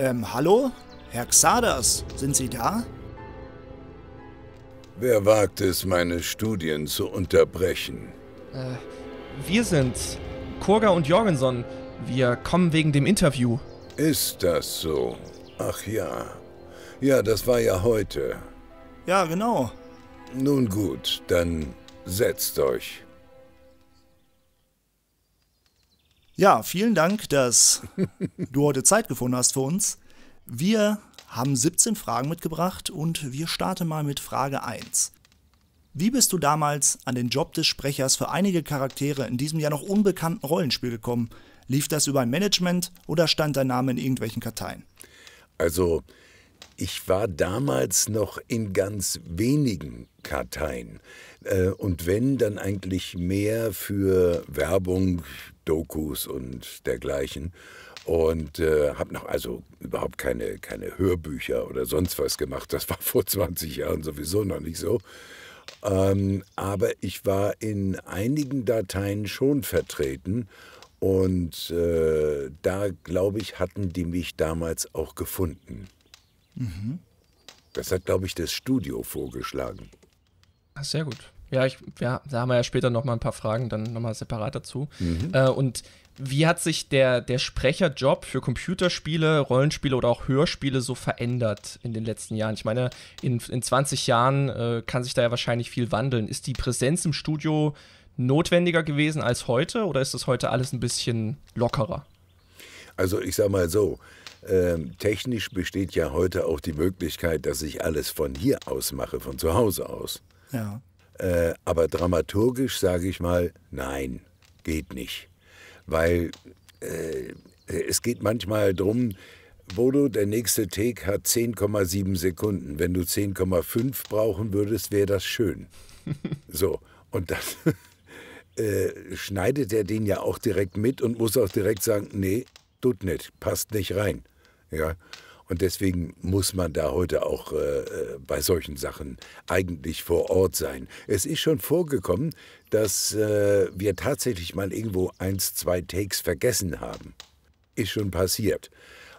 Ähm, hallo? Herr Xaders, sind Sie da? Wer wagt es, meine Studien zu unterbrechen? Äh, wir sind's. Kurga und Jorgenson. Wir kommen wegen dem Interview. Ist das so? Ach ja. Ja, das war ja heute. Ja, genau. Nun gut, dann setzt euch. Ja, vielen Dank, dass du heute Zeit gefunden hast für uns. Wir haben 17 Fragen mitgebracht und wir starten mal mit Frage 1. Wie bist du damals an den Job des Sprechers für einige Charaktere in diesem ja noch unbekannten Rollenspiel gekommen? Lief das über ein Management oder stand dein Name in irgendwelchen Karteien? Also, ich war damals noch in ganz wenigen Karteien. Äh, und wenn, dann eigentlich mehr für Werbung, Dokus und dergleichen. Und äh, habe noch also überhaupt keine, keine Hörbücher oder sonst was gemacht. Das war vor 20 Jahren sowieso noch nicht so. Ähm, aber ich war in einigen Dateien schon vertreten. Und äh, da, glaube ich, hatten die mich damals auch gefunden. Mhm. Das hat, glaube ich, das Studio vorgeschlagen. Sehr gut. Ja, ich, ja, da haben wir ja später noch mal ein paar Fragen, dann noch mal separat dazu. Mhm. Äh, und wie hat sich der, der Sprecherjob für Computerspiele, Rollenspiele oder auch Hörspiele so verändert in den letzten Jahren? Ich meine, in, in 20 Jahren äh, kann sich da ja wahrscheinlich viel wandeln. Ist die Präsenz im Studio notwendiger gewesen als heute oder ist das heute alles ein bisschen lockerer? Also ich sag mal so, ähm, technisch besteht ja heute auch die Möglichkeit, dass ich alles von hier aus mache, von zu Hause aus. Ja. Äh, aber dramaturgisch sage ich mal, nein, geht nicht. Weil äh, äh es geht manchmal drum, Bodo, der nächste Take hat 10,7 Sekunden. Wenn du 10,5 brauchen würdest, wäre das schön. so, und dann äh, schneidet er den ja auch direkt mit und muss auch direkt sagen, nee, tut nicht, passt nicht rein. Ja. Und deswegen muss man da heute auch äh, äh, bei solchen Sachen eigentlich vor Ort sein. Es ist schon vorgekommen, dass äh, wir tatsächlich mal irgendwo eins, zwei Takes vergessen haben. Ist schon passiert.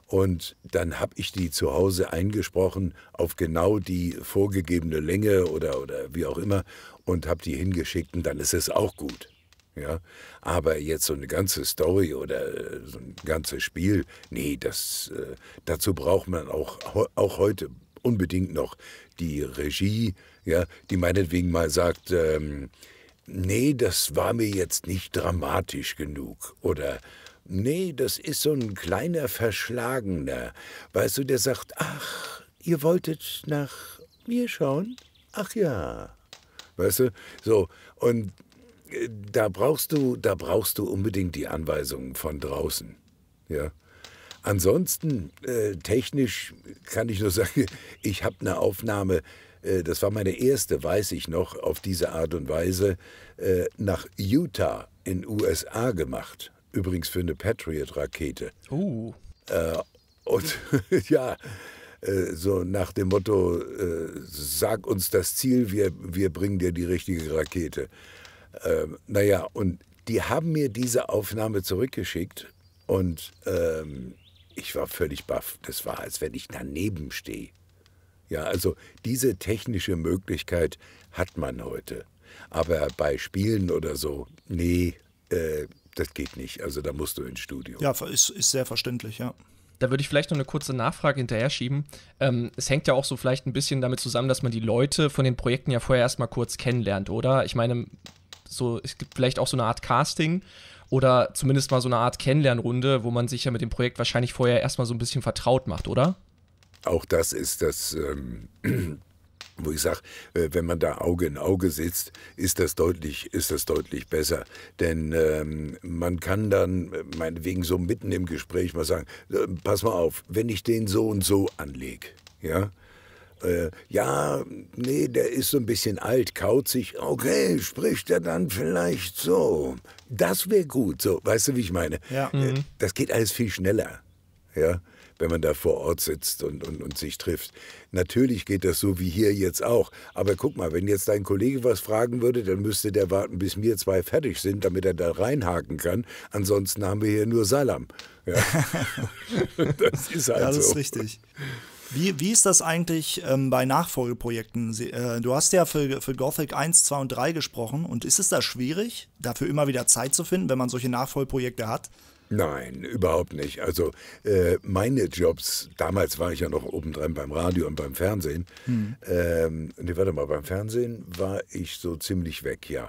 Und dann habe ich die zu Hause eingesprochen auf genau die vorgegebene Länge oder, oder wie auch immer und habe die hingeschickt und dann ist es auch gut. Ja? Aber jetzt so eine ganze Story oder äh, so ein ganzes Spiel, nee, das, äh, dazu braucht man auch, auch heute unbedingt noch die Regie, ja, die meinetwegen mal sagt, ähm, nee, das war mir jetzt nicht dramatisch genug oder nee, das ist so ein kleiner Verschlagener, weißt du, der sagt, ach, ihr wolltet nach mir schauen? Ach ja, weißt du, so und da brauchst du, da brauchst du unbedingt die Anweisungen von draußen. Ja. Ansonsten äh, technisch kann ich nur sagen, ich habe eine Aufnahme. Äh, das war meine erste, weiß ich noch, auf diese Art und Weise äh, nach Utah in USA gemacht. Übrigens für eine Patriot-Rakete. Uh. Äh, und ja, so nach dem Motto, sag uns das Ziel, wir, wir bringen dir die richtige Rakete. Äh, naja, und die haben mir diese Aufnahme zurückgeschickt und ähm, ich war völlig baff. Das war, als wenn ich daneben stehe. Ja, also diese technische Möglichkeit hat man heute. Aber bei Spielen oder so, nee, äh, das geht nicht. Also da musst du ins Studio. Ja, ist, ist sehr verständlich, ja. Da würde ich vielleicht noch eine kurze Nachfrage hinterher schieben. Ähm, es hängt ja auch so vielleicht ein bisschen damit zusammen, dass man die Leute von den Projekten ja vorher erstmal kurz kennenlernt, oder? Ich meine, so, es gibt vielleicht auch so eine Art Casting oder zumindest mal so eine Art Kennenlernrunde, wo man sich ja mit dem Projekt wahrscheinlich vorher erstmal so ein bisschen vertraut macht, oder? Auch das ist das, ähm, wo ich sage, äh, wenn man da Auge in Auge sitzt, ist das deutlich, ist das deutlich besser. Denn ähm, man kann dann äh, meinetwegen so mitten im Gespräch mal sagen, äh, pass mal auf, wenn ich den so und so anlege, ja, äh, ja, nee, der ist so ein bisschen alt, kauzig. Okay, spricht er dann vielleicht so. Das wäre gut. So, weißt du, wie ich meine? Ja. Äh, mhm. Das geht alles viel schneller. Ja wenn man da vor Ort sitzt und, und, und, sich trifft. Natürlich geht das so wie hier jetzt auch. Aber guck mal, wenn jetzt dein Kollege was fragen würde, dann müsste der warten, bis wir zwei fertig sind, damit er da reinhaken kann. Ansonsten haben wir hier nur Salam. Ja. das ist halt das so. Das ist richtig. Wie, wie ist das eigentlich ähm, bei Nachfolgeprojekten? Sie, äh, du hast ja für, für Gothic 1, 2 und 3 gesprochen. Und ist es da schwierig, dafür immer wieder Zeit zu finden, wenn man solche Nachfolgeprojekte hat? Nein, überhaupt nicht. Also äh, meine Jobs, damals war ich ja noch obendrein beim Radio und beim Fernsehen. Hm. Ähm, nee, warte mal, beim Fernsehen war ich so ziemlich weg, ja.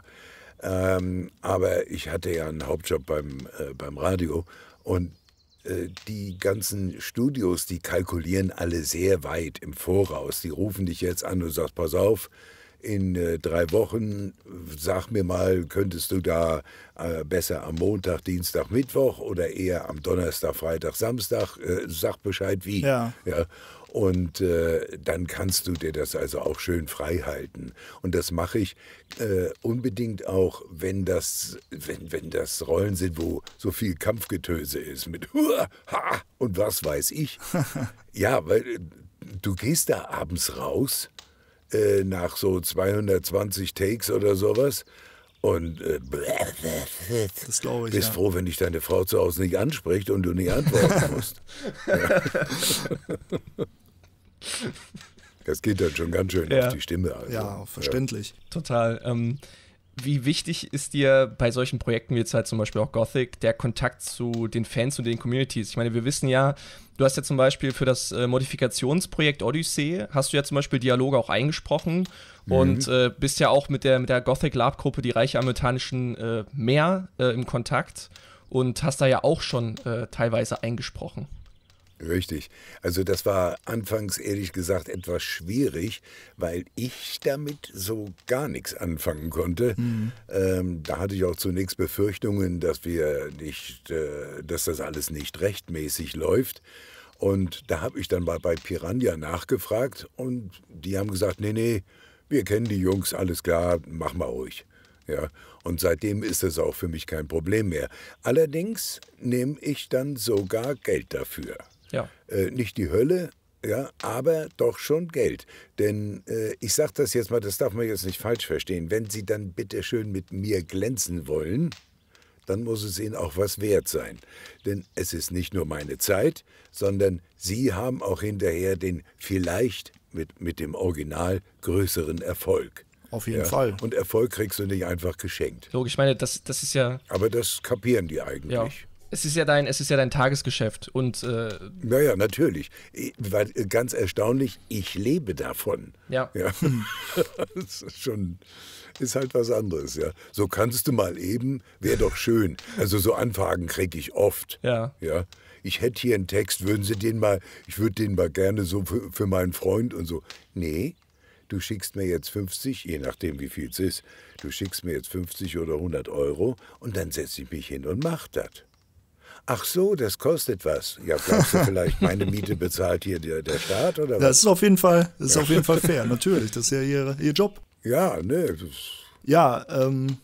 Ähm, aber ich hatte ja einen Hauptjob beim, äh, beim Radio und äh, die ganzen Studios, die kalkulieren alle sehr weit im Voraus. Die rufen dich jetzt an und sagst, pass auf, in äh, drei Wochen, sag mir mal, könntest du da äh, besser am Montag, Dienstag, Mittwoch oder eher am Donnerstag, Freitag, Samstag, äh, sag Bescheid wie. Ja. ja. Und äh, dann kannst du dir das also auch schön frei halten. Und das mache ich äh, unbedingt auch, wenn das, wenn, wenn das Rollen sind, wo so viel Kampfgetöse ist mit Hua, Ha und was weiß ich. ja, weil äh, du gehst da abends raus äh, nach so 220 Takes oder sowas. Und äh, das glaube ich. Bist ja. froh, wenn dich deine Frau zu Hause nicht anspricht und du nicht antworten musst. Das geht dann schon ganz schön ja. auf die Stimme. Also. Ja, verständlich. Ja. Total. Ähm, wie wichtig ist dir bei solchen Projekten wie jetzt halt zum Beispiel auch Gothic der Kontakt zu den Fans und den Communities? Ich meine, wir wissen ja, du hast ja zum Beispiel für das äh, Modifikationsprojekt Odyssey, hast du ja zum Beispiel Dialoge auch eingesprochen mhm. und äh, bist ja auch mit der, mit der Gothic Lab Gruppe, die reiche am Metanischen äh, Meer, äh, im Kontakt und hast da ja auch schon äh, teilweise eingesprochen. Richtig. Also das war anfangs ehrlich gesagt etwas schwierig, weil ich damit so gar nichts anfangen konnte. Mhm. Ähm, da hatte ich auch zunächst Befürchtungen, dass wir nicht, äh, dass das alles nicht rechtmäßig läuft. Und da habe ich dann mal bei Piranha nachgefragt und die haben gesagt, nee, nee, wir kennen die Jungs, alles klar, mach mal ruhig. Ja, und seitdem ist es auch für mich kein Problem mehr. Allerdings nehme ich dann sogar Geld dafür. Ja. Äh, nicht die Hölle, ja, aber doch schon Geld. Denn äh, ich sage das jetzt mal, das darf man jetzt nicht falsch verstehen. Wenn Sie dann bitte schön mit mir glänzen wollen, dann muss es Ihnen auch was wert sein. Denn es ist nicht nur meine Zeit, sondern Sie haben auch hinterher den vielleicht mit, mit dem Original größeren Erfolg. Auf jeden ja. Fall. Und Erfolg kriegst du nicht einfach geschenkt. Logisch, ich meine, das, das ist ja. Aber das kapieren die eigentlich. Ja es ist ja dein, es ist ja dein Tagesgeschäft und. Äh naja, natürlich. Weil, äh, ganz erstaunlich, ich lebe davon. Ja. ja. das ist schon, ist halt was anderes, ja. So kannst du mal eben, wäre doch schön. Also so Anfragen kriege ich oft. Ja. Ja. Ich hätte hier einen Text, würden Sie den mal, ich würde den mal gerne so für, für meinen Freund und so. Nee, du schickst mir jetzt 50, je nachdem wie viel es ist, du schickst mir jetzt 50 oder 100 Euro und dann setze ich mich hin und mach das. Ach so, das kostet was. Ja, glaubst du vielleicht, meine Miete bezahlt hier der, der Staat oder was? Das ist auf jeden Fall, das ist auf jeden Fall fair, natürlich. Das ist ja ihr, ihr Job. Ja, ne. Ja, ähm.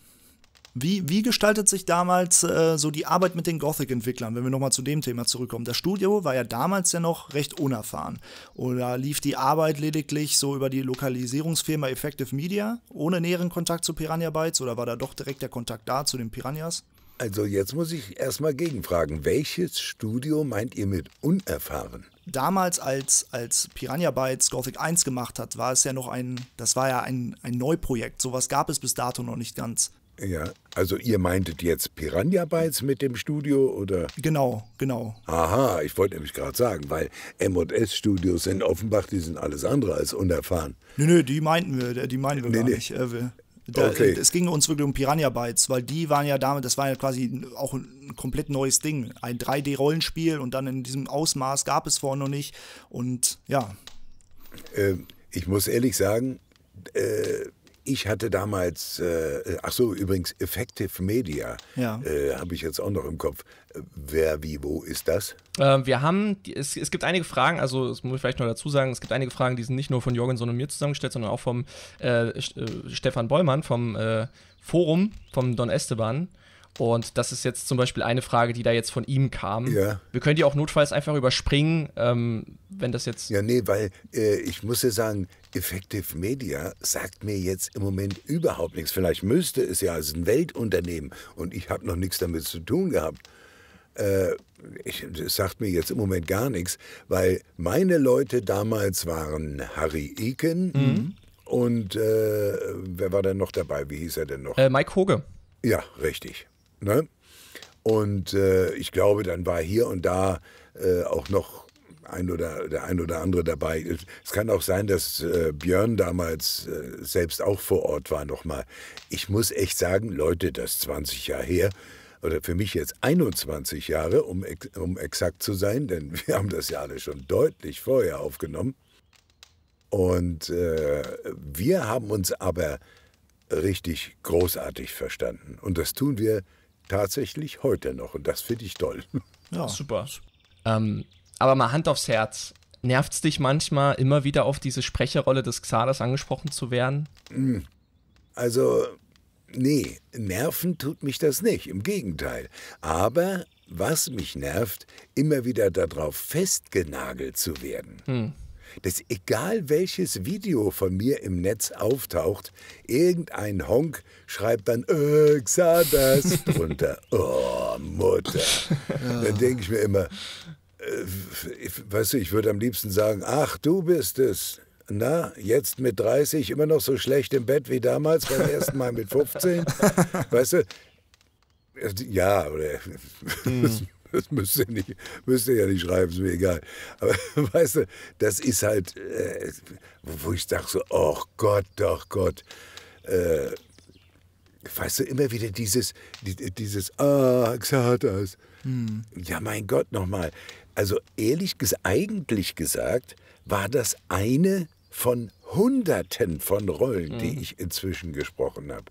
Wie, wie, gestaltet sich damals äh, so die Arbeit mit den Gothic-Entwicklern, wenn wir nochmal zu dem Thema zurückkommen? Das Studio war ja damals ja noch recht unerfahren. Oder lief die Arbeit lediglich so über die Lokalisierungsfirma Effective Media, ohne näheren Kontakt zu Piranha Bytes? Oder war da doch direkt der Kontakt da zu den Piranhas? Also jetzt muss ich erstmal gegenfragen, welches Studio meint ihr mit unerfahren? Damals, als, als Piranha Bytes Gothic 1 gemacht hat, war es ja noch ein, das war ja ein, ein Neuprojekt. Sowas gab es bis dato noch nicht ganz. Ja, also ihr meintet jetzt Piranha Bytes mit dem Studio oder? Genau, genau. Aha, ich wollte nämlich gerade sagen, weil M&S Studios in Offenbach, die sind alles andere als unerfahren. Nö, nö, die meinten wir, die meinen wir nee, gar nee. nicht. Äh, wir da, okay. Äh, es ging uns wirklich um Piranha Bytes, weil die waren ja damit, das war ja quasi auch ein komplett neues Ding. Ein 3D-Rollenspiel und dann in diesem Ausmaß gab es vorher noch nicht. Und ja. Ähm, ich muss ehrlich sagen, äh, ich hatte damals, äh, ach so, übrigens, Effective Media ja. äh, habe ich jetzt auch noch im Kopf. Äh, wer, wie, wo ist das? Äh, wir haben, es, es gibt einige Fragen, also das muss ich vielleicht nur dazu sagen, es gibt einige Fragen, die sind nicht nur von Jorgensen und mir zusammengestellt, sondern auch vom äh, äh, Stefan Bollmann vom Forum, vom Don Esteban. Und das ist jetzt zum Beispiel eine Frage, die da jetzt von ihm kam. Ja. Wir können die auch notfalls einfach überspringen, ähm, wenn das jetzt. Ja, nee, weil äh, ich muss ja sagen, Effective Media sagt mir jetzt im Moment überhaupt nichts. Vielleicht müsste es ja, es ist ein Weltunternehmen und ich habe noch nichts damit zu tun gehabt. Äh, das sagt mir jetzt im Moment gar nichts, weil meine Leute damals waren Harry Eken mhm. und äh, wer war denn noch dabei? Wie hieß er denn noch? Äh, Mike Hoge. Ja, richtig. Ne? Und äh, ich glaube, dann war hier und da äh, auch noch ein oder, der ein oder andere dabei. Es kann auch sein, dass äh, Björn damals äh, selbst auch vor Ort war nochmal. Ich muss echt sagen, Leute, das 20 Jahre her, oder für mich jetzt 21 Jahre, um, um exakt zu sein, denn wir haben das ja alle schon deutlich vorher aufgenommen. Und äh, wir haben uns aber richtig großartig verstanden. Und das tun wir tatsächlich heute noch. Und das finde ich toll. Ja, super. Ähm, aber mal Hand aufs Herz. Nervt es dich manchmal, immer wieder auf diese Sprecherrolle des Xaders angesprochen zu werden? Hm. Also, nee, nerven tut mich das nicht, im Gegenteil. Aber was mich nervt, immer wieder darauf festgenagelt zu werden. Hm. Dass egal welches Video von mir im Netz auftaucht, irgendein Honk schreibt dann äh, Xadas drunter. Oh, Mutter. Dann denke ich mir immer, äh, ich, weißt du, ich würde am liebsten sagen, ach, du bist es. Na, jetzt mit 30 immer noch so schlecht im Bett wie damals beim ersten Mal mit 15. weißt du, ja, oder äh, hm. das müsst ihr, nicht, müsst ihr ja nicht schreiben, ist mir egal. Aber weißt du, das ist halt, äh, wo ich sage so, oh Gott, doch Gott. Äh, weißt du, immer wieder dieses, dieses, ah, Xatas. Hm. Ja, mein Gott, nochmal. Also ehrlich gesagt, eigentlich gesagt, war das eine von Hunderten von Rollen, mhm. die ich inzwischen gesprochen habe.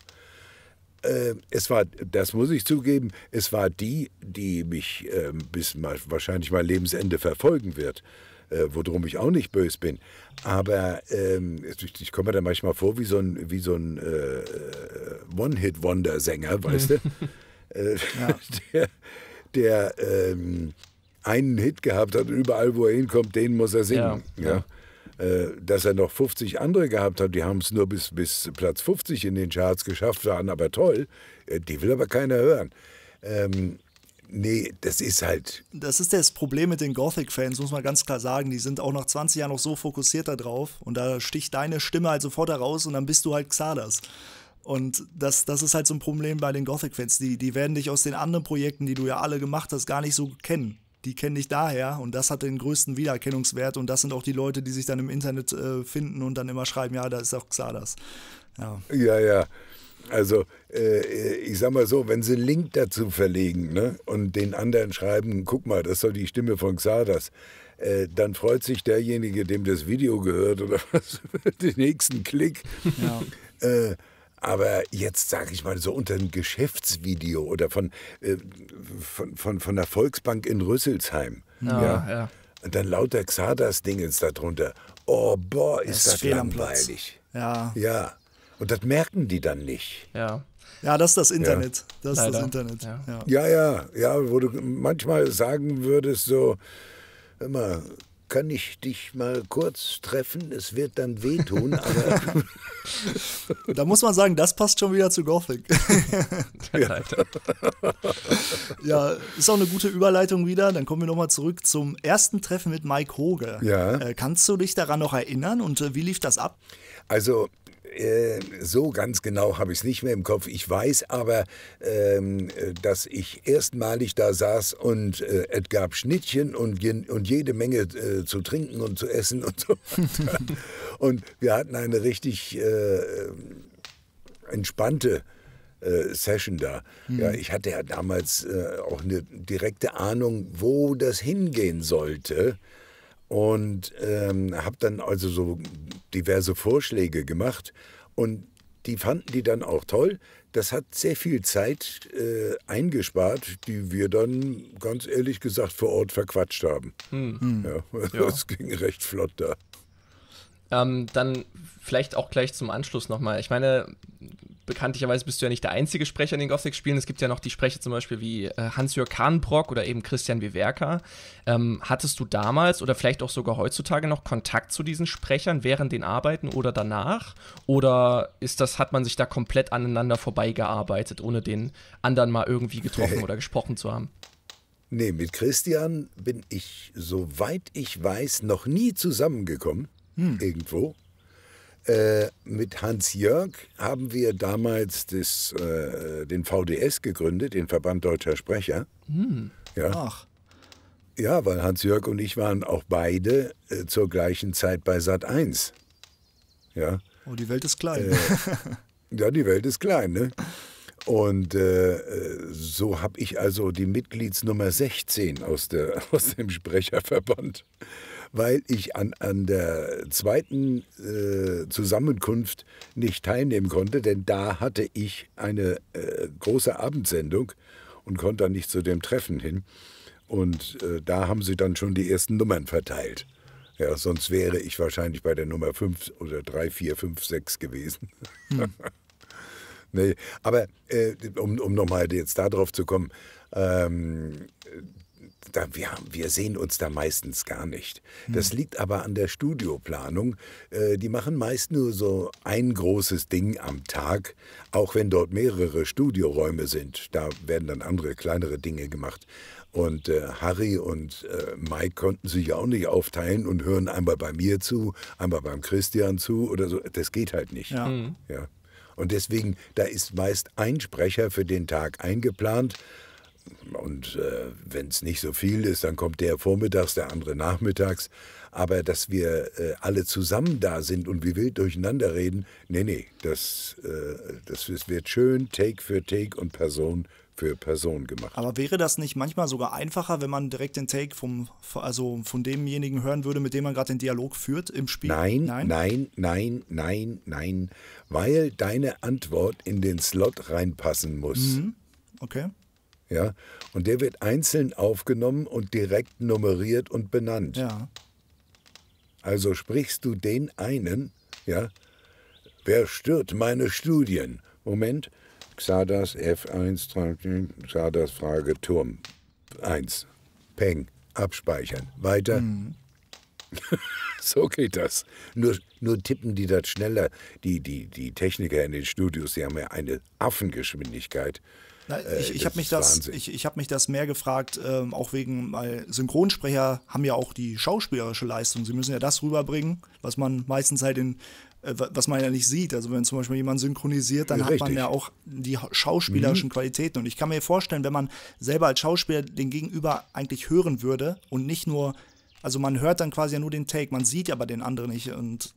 Ähm, es war, das muss ich zugeben, es war die, die mich äh, bis mal, wahrscheinlich mein Lebensende verfolgen wird, äh, worum ich auch nicht böse bin. Aber ähm, ich, ich komme mir da manchmal vor wie so ein, wie so ein äh, One-Hit-Wonder-Sänger, weißt mhm. du? Äh, ja. Der, der ähm, einen Hit gehabt hat und überall, wo er hinkommt, den muss er singen. Ja, ja. Äh, dass er noch 50 andere gehabt hat, die haben es nur bis, bis Platz 50 in den Charts geschafft, waren aber toll. Äh, die will aber keiner hören. Ähm, Nee, das ist halt. Das ist das Problem mit den Gothic-Fans, muss man ganz klar sagen. Die sind auch nach 20 Jahren noch so fokussiert darauf und da sticht deine Stimme halt sofort heraus und dann bist du halt Xalas. Und das, das ist halt so ein Problem bei den Gothic-Fans. Die, die werden dich aus den anderen Projekten, die du ja alle gemacht hast, gar nicht so kennen die kenne ich daher und das hat den größten Wiedererkennungswert und das sind auch die Leute, die sich dann im Internet äh, finden und dann immer schreiben, ja, da ist auch Xadas. Ja, ja. ja. Also äh, ich sag mal so, wenn sie einen Link dazu verlegen ne, und den anderen schreiben, guck mal, das soll die Stimme von Xadas, äh, dann freut sich derjenige, dem das Video gehört oder was, den nächsten Klick. Ja. Äh, aber jetzt sage ich mal so unter einem Geschäftsvideo oder von, äh, von, von, von der Volksbank in Rüsselsheim. Ja, ja. ja. Und dann lauter Xardas-Dingens darunter. Oh, boah, ist das, das langweilig. Ja. Ja. Und das merken die dann nicht. Ja. Ja, das ist das Internet. Ja. Das ist Leider. das Internet. Ja. ja. ja, ja, ja, wo du manchmal sagen würdest, so, immer, kann ich dich mal kurz treffen? Es wird dann wehtun, aber. da muss man sagen, das passt schon wieder zu Gothic. ja. ja, ist auch eine gute Überleitung wieder. Dann kommen wir nochmal zurück zum ersten Treffen mit Mike Hoge. Ja. Äh, kannst du dich daran noch erinnern und äh, wie lief das ab? Also, äh, so ganz genau habe ich es nicht mehr im Kopf. Ich weiß aber, ähm, dass ich erstmalig da saß und äh, es gab Schnittchen und, und jede Menge äh, zu trinken und zu essen und so und wir hatten eine richtig äh, entspannte äh, Session da. Hm. Ja, ich hatte ja damals äh, auch eine direkte Ahnung, wo das hingehen sollte und ähm, habe dann also so diverse Vorschläge gemacht und die fanden die dann auch toll. Das hat sehr viel Zeit äh, eingespart, die wir dann ganz ehrlich gesagt vor Ort verquatscht haben. Hm. Ja, hm. ja. Das ging recht flott da. Ähm, dann vielleicht auch gleich zum Anschluss nochmal. Ich meine, bekanntlicherweise bist du ja nicht der einzige Sprecher in den Gothic-Spielen. Es gibt ja noch die Sprecher zum Beispiel wie äh, Hans-Jörg Kahnbrock oder eben Christian Wewerka. Ähm, hattest du damals oder vielleicht auch sogar heutzutage noch Kontakt zu diesen Sprechern während den Arbeiten oder danach? Oder ist das, hat man sich da komplett aneinander vorbeigearbeitet, ohne den anderen mal irgendwie getroffen oder gesprochen zu haben? Nee, mit Christian bin ich, soweit ich weiß, noch nie zusammengekommen hm. irgendwo. Äh, mit Hans Jörg haben wir damals das, äh, den VDS gegründet, den Verband Deutscher Sprecher. Hm. Ja. Ach. Ja, weil Hans Jörg und ich waren auch beide äh, zur gleichen Zeit bei Sat 1. Ja. Oh, die Welt ist klein. Äh, ja, die Welt ist klein, ne? Und äh, äh so habe ich also die Mitgliedsnummer 16 aus, der, aus dem Sprecherverband weil ich an, an der zweiten äh, Zusammenkunft nicht teilnehmen konnte, denn da hatte ich eine äh, große Abendsendung und konnte dann nicht zu dem Treffen hin. Und äh, da haben sie dann schon die ersten Nummern verteilt. Ja, sonst wäre ich wahrscheinlich bei der Nummer 5 oder 3, 4, 5, 6 gewesen. Hm. nee, aber äh, um, um nochmal jetzt darauf zu kommen, ähm, da, wir, wir, sehen uns da meistens gar nicht. Hm. Das liegt aber an der Studioplanung. Äh, die machen meist nur so ein großes Ding am Tag, auch wenn dort mehrere Studioräume sind. Da werden dann andere kleinere Dinge gemacht. Und äh, Harry und äh, Mike konnten sich ja auch nicht aufteilen und hören einmal bei mir zu, einmal beim Christian zu oder so. Das geht halt nicht. Ja. Mhm. ja. Und deswegen, da ist meist ein Sprecher für den Tag eingeplant. Und äh, wenn es nicht so viel ist, dann kommt der vormittags, der andere nachmittags. Aber dass wir äh, alle zusammen da sind und wie wild durcheinander reden, nee, nee, das, äh, das wird schön Take für Take und Person für Person gemacht. Aber wäre das nicht manchmal sogar einfacher, wenn man direkt den Take vom, also von demjenigen hören würde, mit dem man gerade den Dialog führt im Spiel? Nein, nein, nein, nein, nein, nein, weil deine Antwort in den Slot reinpassen muss. Mhm. Okay. Ja? Und der wird einzeln aufgenommen und direkt nummeriert und benannt. Ja. Also sprichst du den einen, ja? Wer stört meine Studien? Moment, Xadas F1, Xadas Frage, Turm 1. Peng, abspeichern. Weiter. Mhm. so geht das. Nur, nur tippen die das schneller. Die, die, die Techniker in den Studios, die haben ja eine Affengeschwindigkeit. Na, ich, äh, ich habe mich, das, ich, ich hab mich das mehr gefragt, ähm, auch wegen, weil Synchronsprecher haben ja auch die schauspielerische Leistung. Sie müssen ja das rüberbringen, was man meistens halt in, äh, was man ja nicht sieht. Also wenn zum Beispiel jemand synchronisiert, dann ja, hat richtig. man ja auch die schauspielerischen mhm. Qualitäten. Und ich kann mir vorstellen, wenn man selber als Schauspieler den Gegenüber eigentlich hören würde und nicht nur also man hört dann quasi ja nur den Take, man sieht aber den anderen nicht und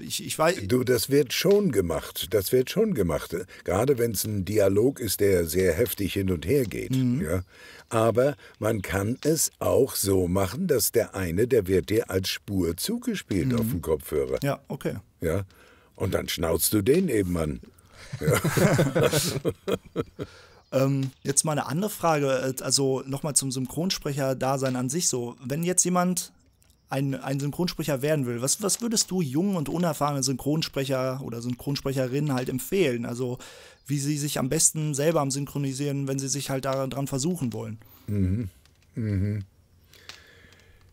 ich, ich weiß. Du, das wird schon gemacht, das wird schon gemacht. Gerade wenn es ein Dialog ist, der sehr heftig hin und her geht. Mhm. Ja. Aber man kann es auch so machen, dass der eine, der wird dir als Spur zugespielt mhm. auf dem Kopfhörer. Ja, okay. Ja. Und dann schnauzt du den eben an. Ja. Ähm, jetzt mal eine andere Frage, äh, also nochmal zum Synchronsprecher-Dasein an sich so. Wenn jetzt jemand ein, ein Synchronsprecher werden will, was, was würdest du jungen und unerfahrenen Synchronsprecher oder Synchronsprecherinnen halt empfehlen? Also wie sie sich am besten selber am Synchronisieren, wenn sie sich halt daran versuchen wollen? Mhm. Mhm.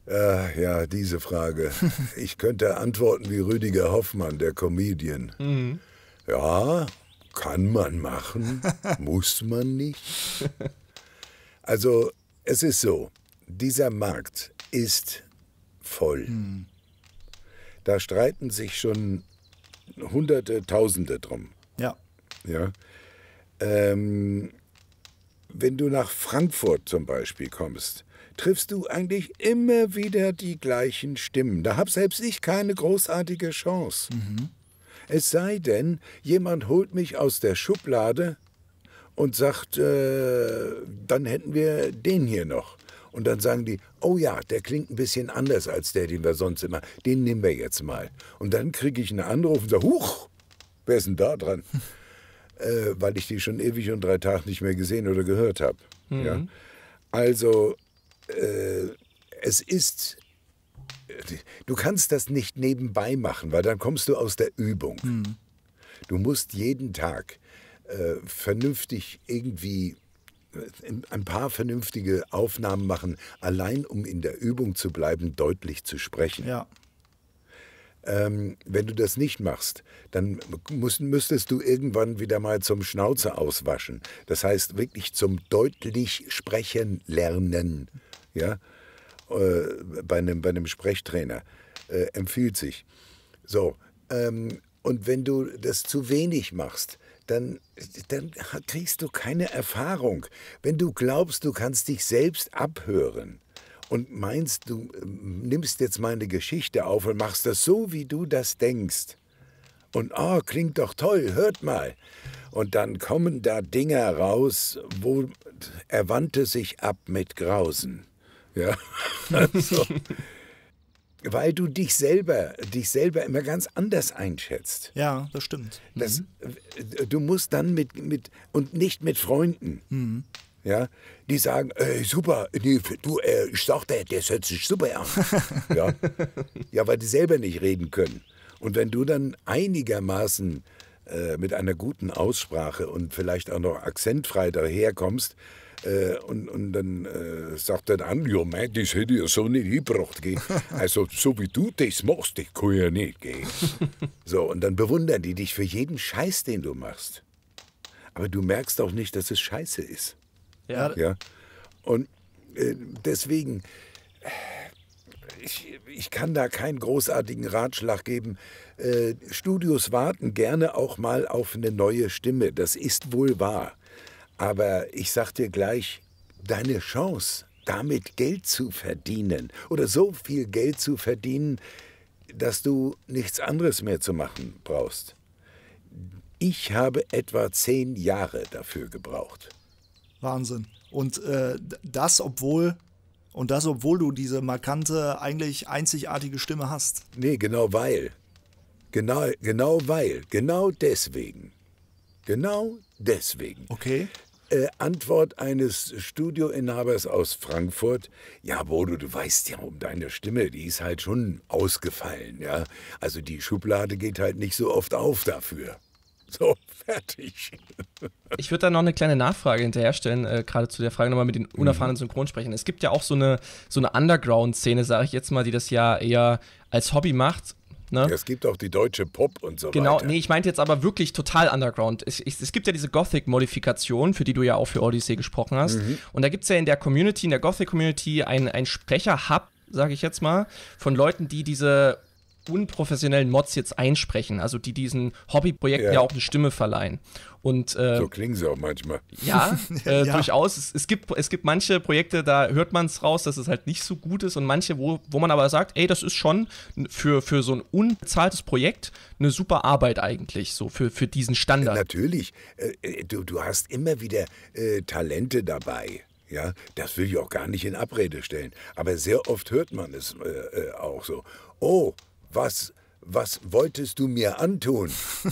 Ah, ja, diese Frage. Ich könnte antworten wie Rüdiger Hoffmann, der Comedian. Mhm. Ja, kann man machen, muss man nicht. Also es ist so, dieser Markt ist voll. Hm. Da streiten sich schon Hunderte, Tausende drum. Ja. Ja. Ähm, wenn du nach Frankfurt zum Beispiel kommst, triffst du eigentlich immer wieder die gleichen Stimmen. Da habe selbst ich keine großartige Chance. Mhm. Es sei denn, jemand holt mich aus der Schublade und sagt, äh, dann hätten wir den hier noch. Und dann sagen die, oh ja, der klingt ein bisschen anders als der, den wir sonst immer, den nehmen wir jetzt mal. Und dann kriege ich einen Anruf und sage, huch, wer ist denn da dran? äh, weil ich die schon ewig und drei Tage nicht mehr gesehen oder gehört habe. Mhm. Ja? Also, äh, es ist du kannst das nicht nebenbei machen, weil dann kommst du aus der Übung. Mhm. Du musst jeden Tag äh, vernünftig irgendwie äh, ein paar vernünftige Aufnahmen machen, allein um in der Übung zu bleiben, deutlich zu sprechen. Ja. Ähm, wenn du das nicht machst, dann musst, müsstest du irgendwann wieder mal zum Schnauze auswaschen. Das heißt wirklich zum deutlich sprechen lernen. Ja? äh, bei, einem, bei einem Sprechtrainer. Äh, empfiehlt sich. So. Ähm, und wenn du das zu wenig machst, dann, dann kriegst du keine Erfahrung. Wenn du glaubst, du kannst dich selbst abhören und meinst, du äh, nimmst jetzt meine Geschichte auf und machst das so, wie du das denkst. Und oh, klingt doch toll, hört mal. Und dann kommen da Dinge raus, wo er wandte sich ab mit Grausen. Ja. Also, weil du dich selber, dich selber immer ganz anders einschätzt. Ja, das stimmt. Das, mhm. äh, Du musst dann mit, mit und nicht mit Freunden. Mhm. Ja, die sagen, ey, super, nee, du, äh, ich sag dir, das hört sich super an. ja. ja, weil die selber nicht reden können. Und wenn du dann einigermaßen äh, mit einer guten Aussprache und vielleicht auch noch akzentfrei daherkommst, äh, äh, und, und dann äh, sagt der andere, ja, mein, das hätte ja so nicht gebracht. Also, so wie du das machst, das kann ja nicht gehen. So, und dann bewundern die dich für jeden Scheiß, den du machst. Aber du merkst auch nicht, dass es Scheiße ist. Ja. ja? Und äh, deswegen, äh, ich, ich kann da keinen großartigen Ratschlag geben. Äh, Studios warten gerne auch mal auf eine neue Stimme. Das ist wohl wahr. Aber ich sag dir gleich, deine Chance, damit Geld zu verdienen oder so viel Geld zu verdienen, dass du nichts anderes mehr zu machen brauchst. Ich habe etwa zehn Jahre dafür gebraucht. Wahnsinn. Und äh, das, obwohl und das, obwohl du diese markante, eigentlich einzigartige Stimme hast. Nee, genau weil. Genau, genau weil. Genau deswegen. Genau deswegen. Okay äh, Antwort eines Studioinhabers aus Frankfurt. Ja, Bodo, du weißt ja um deine Stimme, die ist halt schon ausgefallen. Ja? Also die Schublade geht halt nicht so oft auf dafür. So, fertig. Ich würde da noch eine kleine Nachfrage hinterherstellen, äh, gerade zu der Frage nochmal mit den mhm. unerfahrenen Synchronsprechern. Es gibt ja auch so eine, so eine Underground-Szene, sage ich jetzt mal, die das ja eher als Hobby macht Ne? Ja, es gibt auch die deutsche Pop und so genau, weiter. Genau, nee, ich meinte jetzt aber wirklich total Underground. Ich, ich, es gibt ja diese Gothic-Modifikation, für die du ja auch für Odyssey gesprochen hast. Mhm. Und da gibt es ja in der Community, in der Gothic-Community, ein, ein Sprecher-Hub, sage ich jetzt mal, von Leuten, die diese unprofessionellen Mods jetzt einsprechen, also die diesen Hobbyprojekten ja. ja. auch eine Stimme verleihen. Und, äh, so klingen sie auch manchmal. Ja, äh, ja. durchaus. Es, es, gibt, es gibt manche Projekte, da hört man es raus, dass es halt nicht so gut ist und manche, wo, wo man aber sagt, ey, das ist schon für, für so ein unbezahltes Projekt eine super Arbeit eigentlich, so für, für diesen Standard. Natürlich. Äh, äh, du, du hast immer wieder äh, Talente dabei. Ja, das will ich auch gar nicht in Abrede stellen. Aber sehr oft hört man es äh, auch so. Oh, was, was wolltest du mir antun?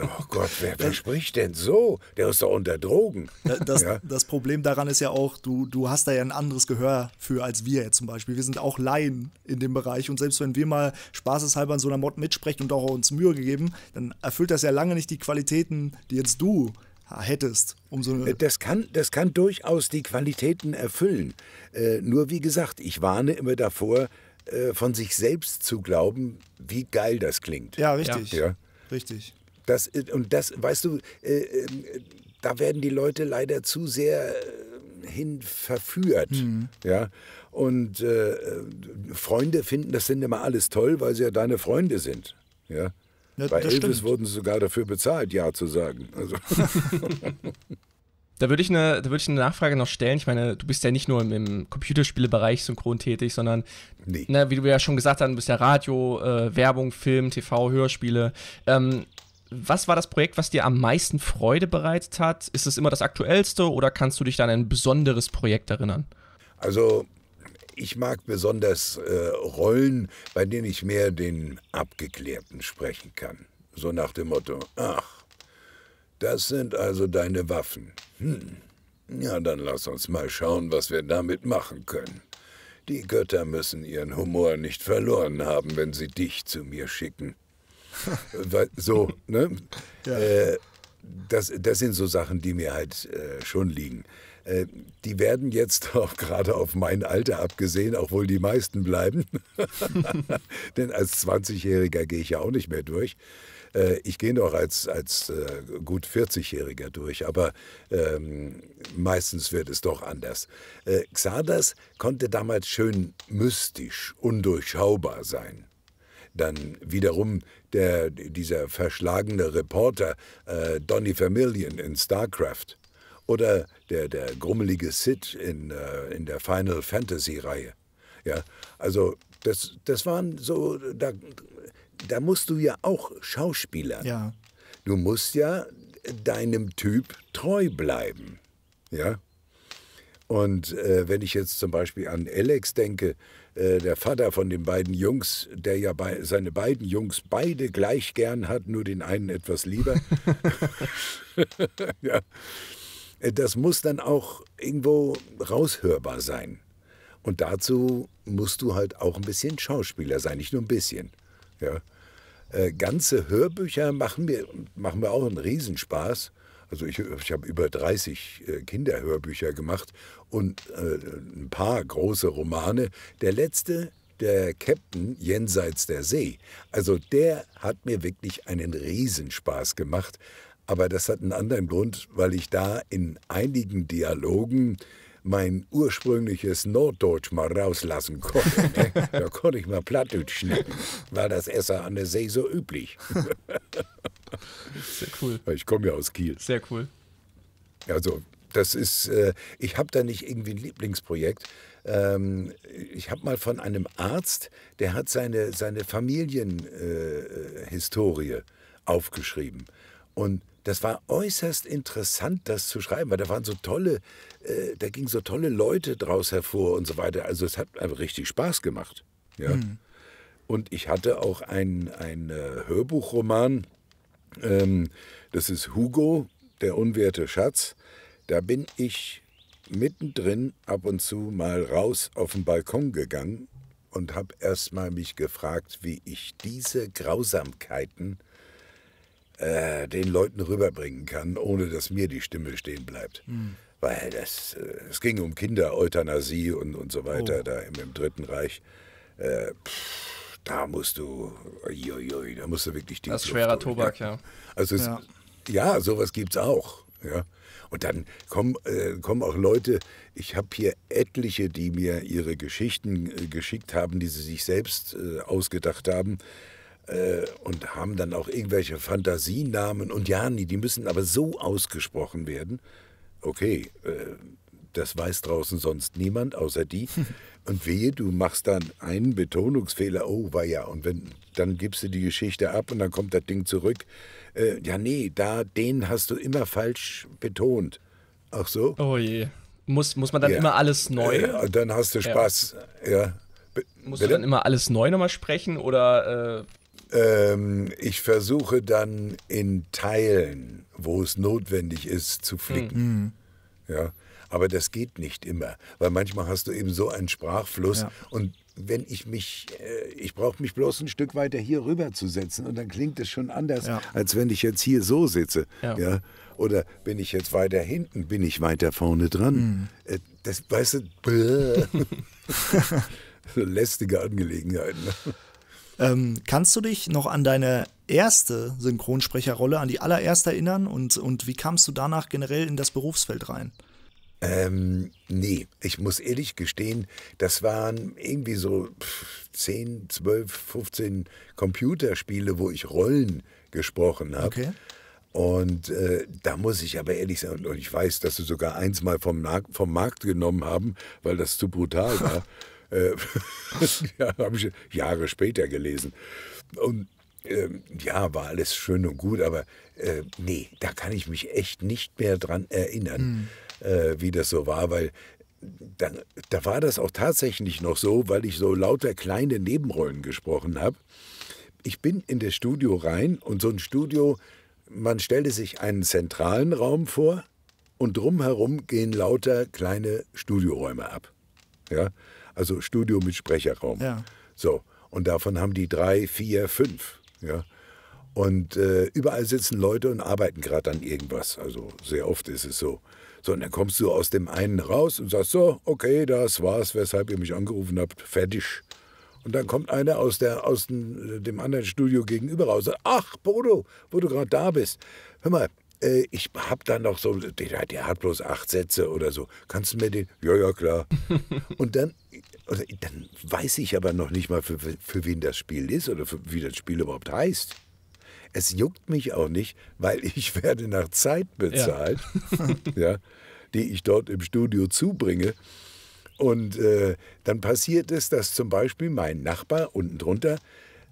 oh Gott, wer, wer spricht denn so? Der ist doch unter Drogen. Das, ja? das, Problem daran ist ja auch, du, du hast da ja ein anderes Gehör für als wir jetzt zum Beispiel. Wir sind auch Laien in dem Bereich und selbst wenn wir mal spaßeshalber an so einer Mod mitsprechen und auch uns Mühe gegeben, dann erfüllt das ja lange nicht die Qualitäten, die jetzt du hättest. Um so äh, das, kann, das kann durchaus die Qualitäten erfüllen. Äh, nur wie gesagt, ich warne immer davor, äh, von sich selbst zu glauben, wie geil das klingt. Ja, richtig. Ja. Richtig. Das, äh, und das, weißt du, äh, äh, da werden die Leute leider zu sehr hin verführt. Mhm. Ja? Und äh, Freunde finden das sind immer alles toll, weil sie ja deine Freunde sind. Ja? ja Bei Elvis stimmt. wurden sie sogar dafür bezahlt, Ja zu sagen. Also. Da würde ich, eine, würd ich eine Nachfrage noch stellen. Ich meine, du bist ja nicht nur im, im Computerspielebereich synchron tätig, sondern, nee. ne, wie du ja schon gesagt hast, du bist ja Radio, äh, Werbung, Film, TV, Hörspiele. Ähm, was war das Projekt, was dir am meisten Freude bereitet hat? Ist es immer das aktuellste oder kannst du dich an ein besonderes Projekt erinnern? Also, ich mag besonders äh, Rollen, bei denen ich mehr den Abgeklärten sprechen kann. So nach dem Motto, ach, das sind also deine Waffen. Hm. Ja, dann lass uns mal schauen, was wir damit machen können. Die Götter müssen ihren Humor nicht verloren haben, wenn sie dich zu mir schicken. so, ne? Ja. Äh, das, das sind so Sachen, die mir halt äh, schon liegen. Äh, die werden jetzt auch gerade auf mein Alter abgesehen, auch wohl die meisten bleiben. Denn als 20-Jähriger gehe ich ja auch nicht mehr durch. Äh, ich gehe noch als, als äh, gut 40-Jähriger durch, aber ähm, meistens wird es doch anders. Äh, Xardas konnte damals schön mystisch, undurchschaubar sein. Dann wiederum der, dieser verschlagene Reporter äh, Donny Vermillion in StarCraft oder der, der grummelige Sid in, äh, in der Final Fantasy-Reihe. Ja, also das, das waren so, da da musst du ja auch Schauspieler. Ja. Du musst ja deinem Typ treu bleiben. Ja. Und äh, wenn ich jetzt zum Beispiel an Alex denke, äh, der Vater von den beiden Jungs, der ja bei, seine beiden Jungs beide gleich gern hat, nur den einen etwas lieber. ja. Äh, das muss dann auch irgendwo raushörbar sein. Und dazu musst du halt auch ein bisschen Schauspieler sein, nicht nur ein bisschen. Ja. Äh, ganze Hörbücher machen mir, machen mir auch einen Riesenspaß. Also ich, ich habe über 30 äh, Kinderhörbücher gemacht und äh, ein paar große Romane. Der letzte, der Captain Jenseits der See, also der hat mir wirklich einen Riesenspaß gemacht. Aber das hat einen anderen Grund, weil ich da in einigen Dialogen mein ursprüngliches Norddeutsch mal rauslassen konnte. Ne? Da konnte ich mal Plattdeutsch schnacken. War das Esser an der See so üblich. Sehr cool. Ich komme ja aus Kiel. Sehr cool. Also, das ist, äh, ich habe da nicht irgendwie ein Lieblingsprojekt. Ähm, ich habe mal von einem Arzt, der hat seine, seine Familienhistorie äh, aufgeschrieben. Und das war äußerst interessant, das zu schreiben, weil da waren so tolle äh, da gingen so tolle Leute draus hervor und so weiter. Also es hat einfach richtig Spaß gemacht. Ja. Mhm. Und ich hatte auch ein, ein äh, Hörbuchroman, ähm, das ist Hugo, der unwerte Schatz. Da bin ich mittendrin ab und zu mal raus auf den Balkon gegangen und habe erst mal mich gefragt, wie ich diese Grausamkeiten äh, den Leuten rüberbringen kann, ohne dass mir die Stimme stehen bleibt. Mhm weil das, äh, es ging um Kindereutanasie und, und so weiter oh. da im, im, Dritten Reich. Äh, pff, da musst du, oi, oi, da musst du wirklich die Das ist schwerer durch, Tobak, ja. ja. Also es, ja. ja, sowas gibt's auch. Ja. Und dann kommen, äh, kommen auch Leute, ich habe hier etliche, die mir ihre Geschichten äh, geschickt haben, die sie sich selbst äh, ausgedacht haben äh, und haben dann auch irgendwelche Fantasienamen und ja, die müssen aber so ausgesprochen werden, okay, äh, das weiß draußen sonst niemand außer die. Und wehe, du machst dann einen Betonungsfehler, oh war ja, und wenn, dann gibst du die Geschichte ab und dann kommt das Ding zurück. Äh, ja, nee, da, den hast du immer falsch betont. Ach so? Oh je. Muss, muss man dann ja. immer alles äh, neu? Äh, dann hast du Spaß, ja. ja. Musst Bitte? du dann immer alles neu nochmal sprechen oder äh, ähm, ich versuche dann in Teilen, wo es notwendig ist, zu flicken. Mhm. Ja. Aber das geht nicht immer, weil manchmal hast du eben so einen Sprachfluss ja. und wenn ich mich, äh, ich brauche mich bloß ein Stück weiter hier rüber zu setzen und dann klingt es schon anders, ja. als wenn ich jetzt hier so sitze. Ja. ja. Oder bin ich jetzt weiter hinten, bin ich weiter vorne dran. Mhm. Äh, das, weißt du, lästige Angelegenheiten. Ne? Ähm, kannst du dich noch an deine erste Synchronsprecherrolle, an die allererste erinnern und, und wie kamst du danach generell in das Berufsfeld rein? Ähm, nee, ich muss ehrlich gestehen, das waren irgendwie so 10, 12, 15 Computerspiele, wo ich Rollen gesprochen habe. Okay. Und äh, da muss ich aber ehrlich sein, und ich weiß, dass sie sogar eins mal vom, vom Markt genommen haben, weil das zu brutal war. Äh, ja, habe ich Jahre später gelesen. Und ähm, ja, war alles schön und gut, aber äh, nee, da kann ich mich echt nicht mehr dran erinnern, mhm. äh, wie das so war, weil dann, da war das auch tatsächlich noch so, weil ich so lauter kleine Nebenrollen gesprochen habe. Ich bin in das Studio rein und so ein Studio, man stellte sich einen zentralen Raum vor und drumherum gehen lauter kleine Studioräume ab. Ja, also Studio mit Sprecherraum. Ja. So. Und davon haben die drei, vier, fünf. Ja. Und äh, überall sitzen Leute und arbeiten gerade an irgendwas. Also sehr oft ist es so. So, und dann kommst du aus dem einen raus und sagst so, okay, das war's, weshalb ihr mich angerufen habt, fertig. Und dann kommt einer aus, der, aus dem, äh, anderen Studio gegenüber raus und sagt, ach, Bodo, wo du gerade da bist, hör mal, äh, ich habe da noch so, der, der, hat bloß acht Sätze oder so. Kannst du mir den? Ja, ja, klar. und dann, oder, dann weiß ich aber noch nicht mal, für, für wen das Spiel ist oder für, wie das Spiel überhaupt heißt. Es juckt mich auch nicht, weil ich werde nach Zeit bezahlt, ja. ja, die ich dort im Studio zubringe. Und äh, dann passiert es, dass zum Beispiel mein Nachbar unten drunter,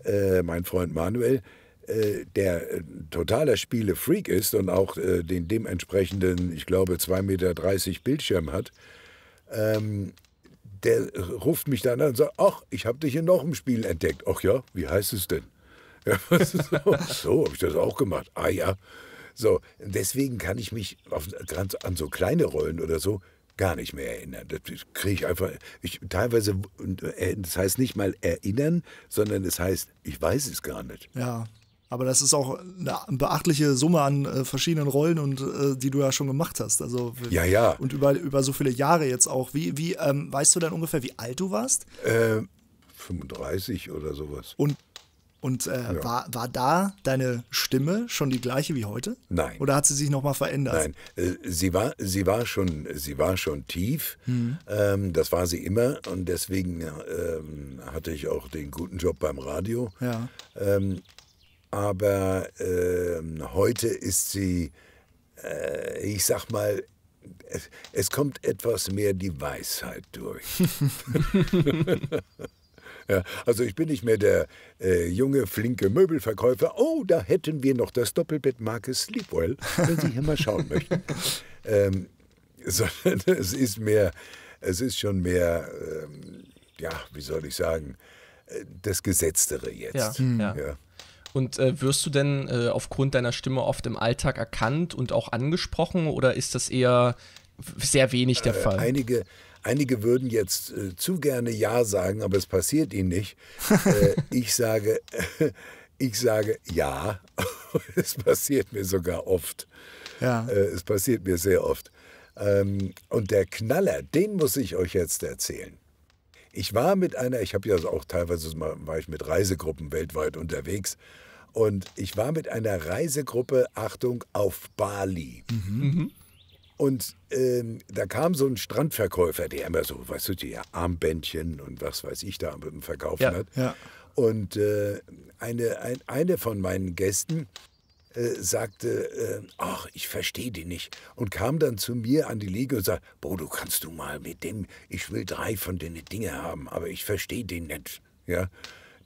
äh, mein Freund Manuel, äh, der äh, totaler Spiele-Freak ist und auch äh, den dementsprechenden, ich glaube, 2,30 Meter Bildschirm hat, ähm, der ruft mich dann an und sagt, ach, ich habe dich in noch einem Spiel entdeckt. Ach ja, wie heißt es denn? Ja, so, so habe ich das auch gemacht. Ah ja. So, deswegen kann ich mich auf, an so kleine Rollen oder so gar nicht mehr erinnern. Das kriege ich einfach. Ich, teilweise, äh, das heißt nicht mal erinnern, sondern es das heißt, ich weiß es gar nicht. Ja. Aber das ist auch eine beachtliche Summe an äh, verschiedenen Rollen und äh, die du ja schon gemacht hast. Also ja, ja. Und über, über so viele Jahre jetzt auch. Wie, wie ähm, weißt du dann ungefähr, wie alt du warst? Äh, 35 oder sowas. Und und äh, ja. war, war da deine Stimme schon die gleiche wie heute? Nein. Oder hat sie sich nochmal verändert? Nein, äh, sie, war, sie, war schon, sie war schon tief. Mhm. Ähm, das war sie immer. Und deswegen ähm, hatte ich auch den guten Job beim Radio. Ja. Ähm, aber äh, heute ist sie, äh, ich sag mal, es, es, kommt etwas mehr die Weisheit durch. ja, also ich bin nicht mehr der äh, junge, flinke Möbelverkäufer. Oh, da hätten wir noch das Doppelbett Marke Sleepwell, wenn Sie hier mal schauen möchten. ähm, sondern es ist mehr, es ist schon mehr, ähm, ja, wie soll ich sagen, äh, das Gesetztere jetzt. Ja, hm, ja. ja. Und äh, wirst du denn äh, aufgrund deiner Stimme oft im Alltag erkannt und auch angesprochen oder ist das eher sehr wenig der äh, Fall? Einige, einige würden jetzt äh, zu gerne Ja sagen, aber es passiert ihnen nicht. Äh, ich sage. Ich sage ja, es passiert mir sogar oft. Ja. es passiert mir sehr oft. Ähm, und der Knaller, den muss ich euch jetzt erzählen. Ich war mit einer, ich habe ja auch teilweise war ich mit Reisegruppen weltweit unterwegs und ich war mit einer Reisegruppe, Achtung, auf Bali. Mhm. Und ähm, da kam so ein Strandverkäufer, der immer so, weißt du, die Armbändchen und was weiß ich da verkauft ja, hat. Ja. Und äh, eine, ein, eine von meinen Gästen äh, sagte, äh, ach, ich verstehe die nicht. Und kam dann zu mir an die Liege und sagte, Bodo, kannst du mal mit dem, ich will drei von den Dinge haben, aber ich verstehe den nicht. Ja?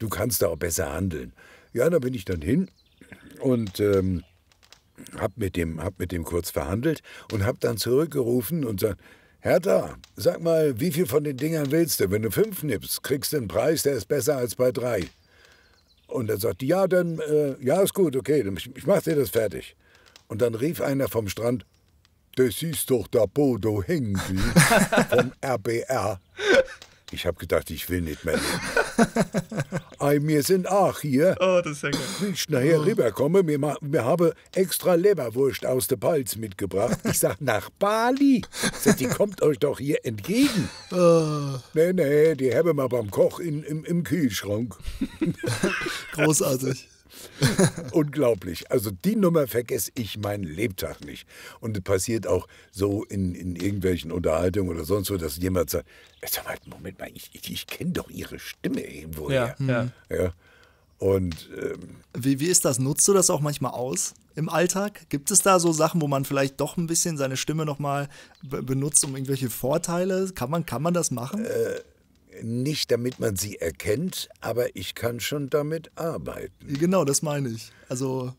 Du kannst da auch besser handeln. Ja, da bin ich dann hin und ähm, habe mit, dem, hab mit dem kurz verhandelt und hab dann zurückgerufen und gesagt, Hertha, sag mal, wie viel von den Dingern willst du? Wenn du fünf nimmst, kriegst du einen Preis, der ist besser als bei drei. Und er sagt, ja, dann, äh, ja, ist gut, okay, ich mach dir das fertig. Und dann rief einer vom Strand, das ist doch der Bodo Hengel vom RBR. Ich habe gedacht, ich will nicht mehr leben. Ei, wir sind auch hier. Oh, das ist ja geil. Wenn ich nachher oh. rüberkomme, wir, wir haben extra Leberwurst aus der Palz mitgebracht. Ich sag, nach Bali. Sag, die kommt euch doch hier entgegen. Oh. Nee, nee, die haben wir beim Koch in, im, im Kühlschrank. Großartig. Unglaublich. Also die Nummer vergesse ich meinen Lebtag nicht. Und es passiert auch so in, in irgendwelchen Unterhaltungen oder sonst wo, dass jemand sagt, äh, sag mal, Moment mal, ich, ich, ich kenne doch ihre Stimme irgendwo ja, Ja. ja. Und ähm, wie, wie ist das? Nutzt du das auch manchmal aus im Alltag? Gibt es da so Sachen, wo man vielleicht doch ein bisschen seine Stimme nochmal benutzt, um irgendwelche Vorteile? Kann man, kann man das machen? Äh, nicht, damit man sie erkennt, aber ich kann schon damit arbeiten. Genau, das meine ich. Also,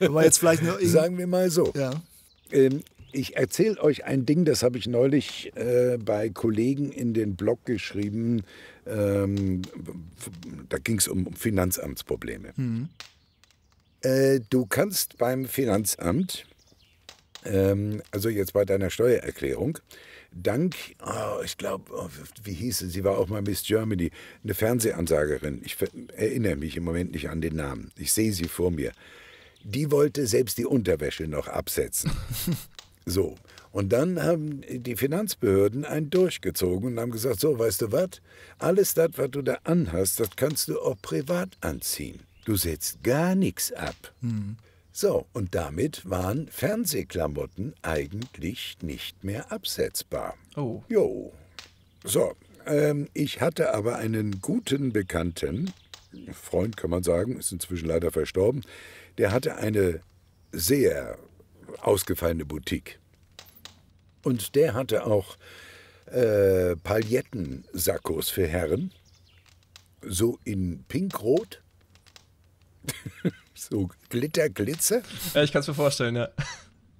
war jetzt vielleicht noch Sagen wir mal so. Ja. Ähm, ich erzähle euch ein Ding, das habe ich neulich äh, bei Kollegen in den Blog geschrieben. Ähm, da ging es um, Finanzamtsprobleme. Mhm. Äh, du kannst beim Finanzamt, ähm, also jetzt bei deiner Steuererklärung, dank, oh, ich glaube, oh, wie hieß sie, sie war auch mal Miss Germany, eine Fernsehansagerin, ich erinnere mich im Moment nicht an den Namen, ich sehe sie vor mir, die wollte selbst die Unterwäsche noch absetzen. so. Und dann haben die Finanzbehörden einen durchgezogen und haben gesagt, so, weißt du was, alles das, was du da anhast, das kannst du auch privat anziehen. Du setzt gar nichts ab. Mhm. So, und damit waren Fernsehklamotten eigentlich nicht mehr absetzbar. Oh. Jo. So, ähm, ich hatte aber einen guten Bekannten, Freund kann man sagen, ist inzwischen leider verstorben, der hatte eine sehr ausgefallene Boutique. Und der hatte auch äh, Pailletten-Sakkos für Herren, so in Pinkrot. So Glitter, Glitzer. Ja, ich kann es mir vorstellen, ja.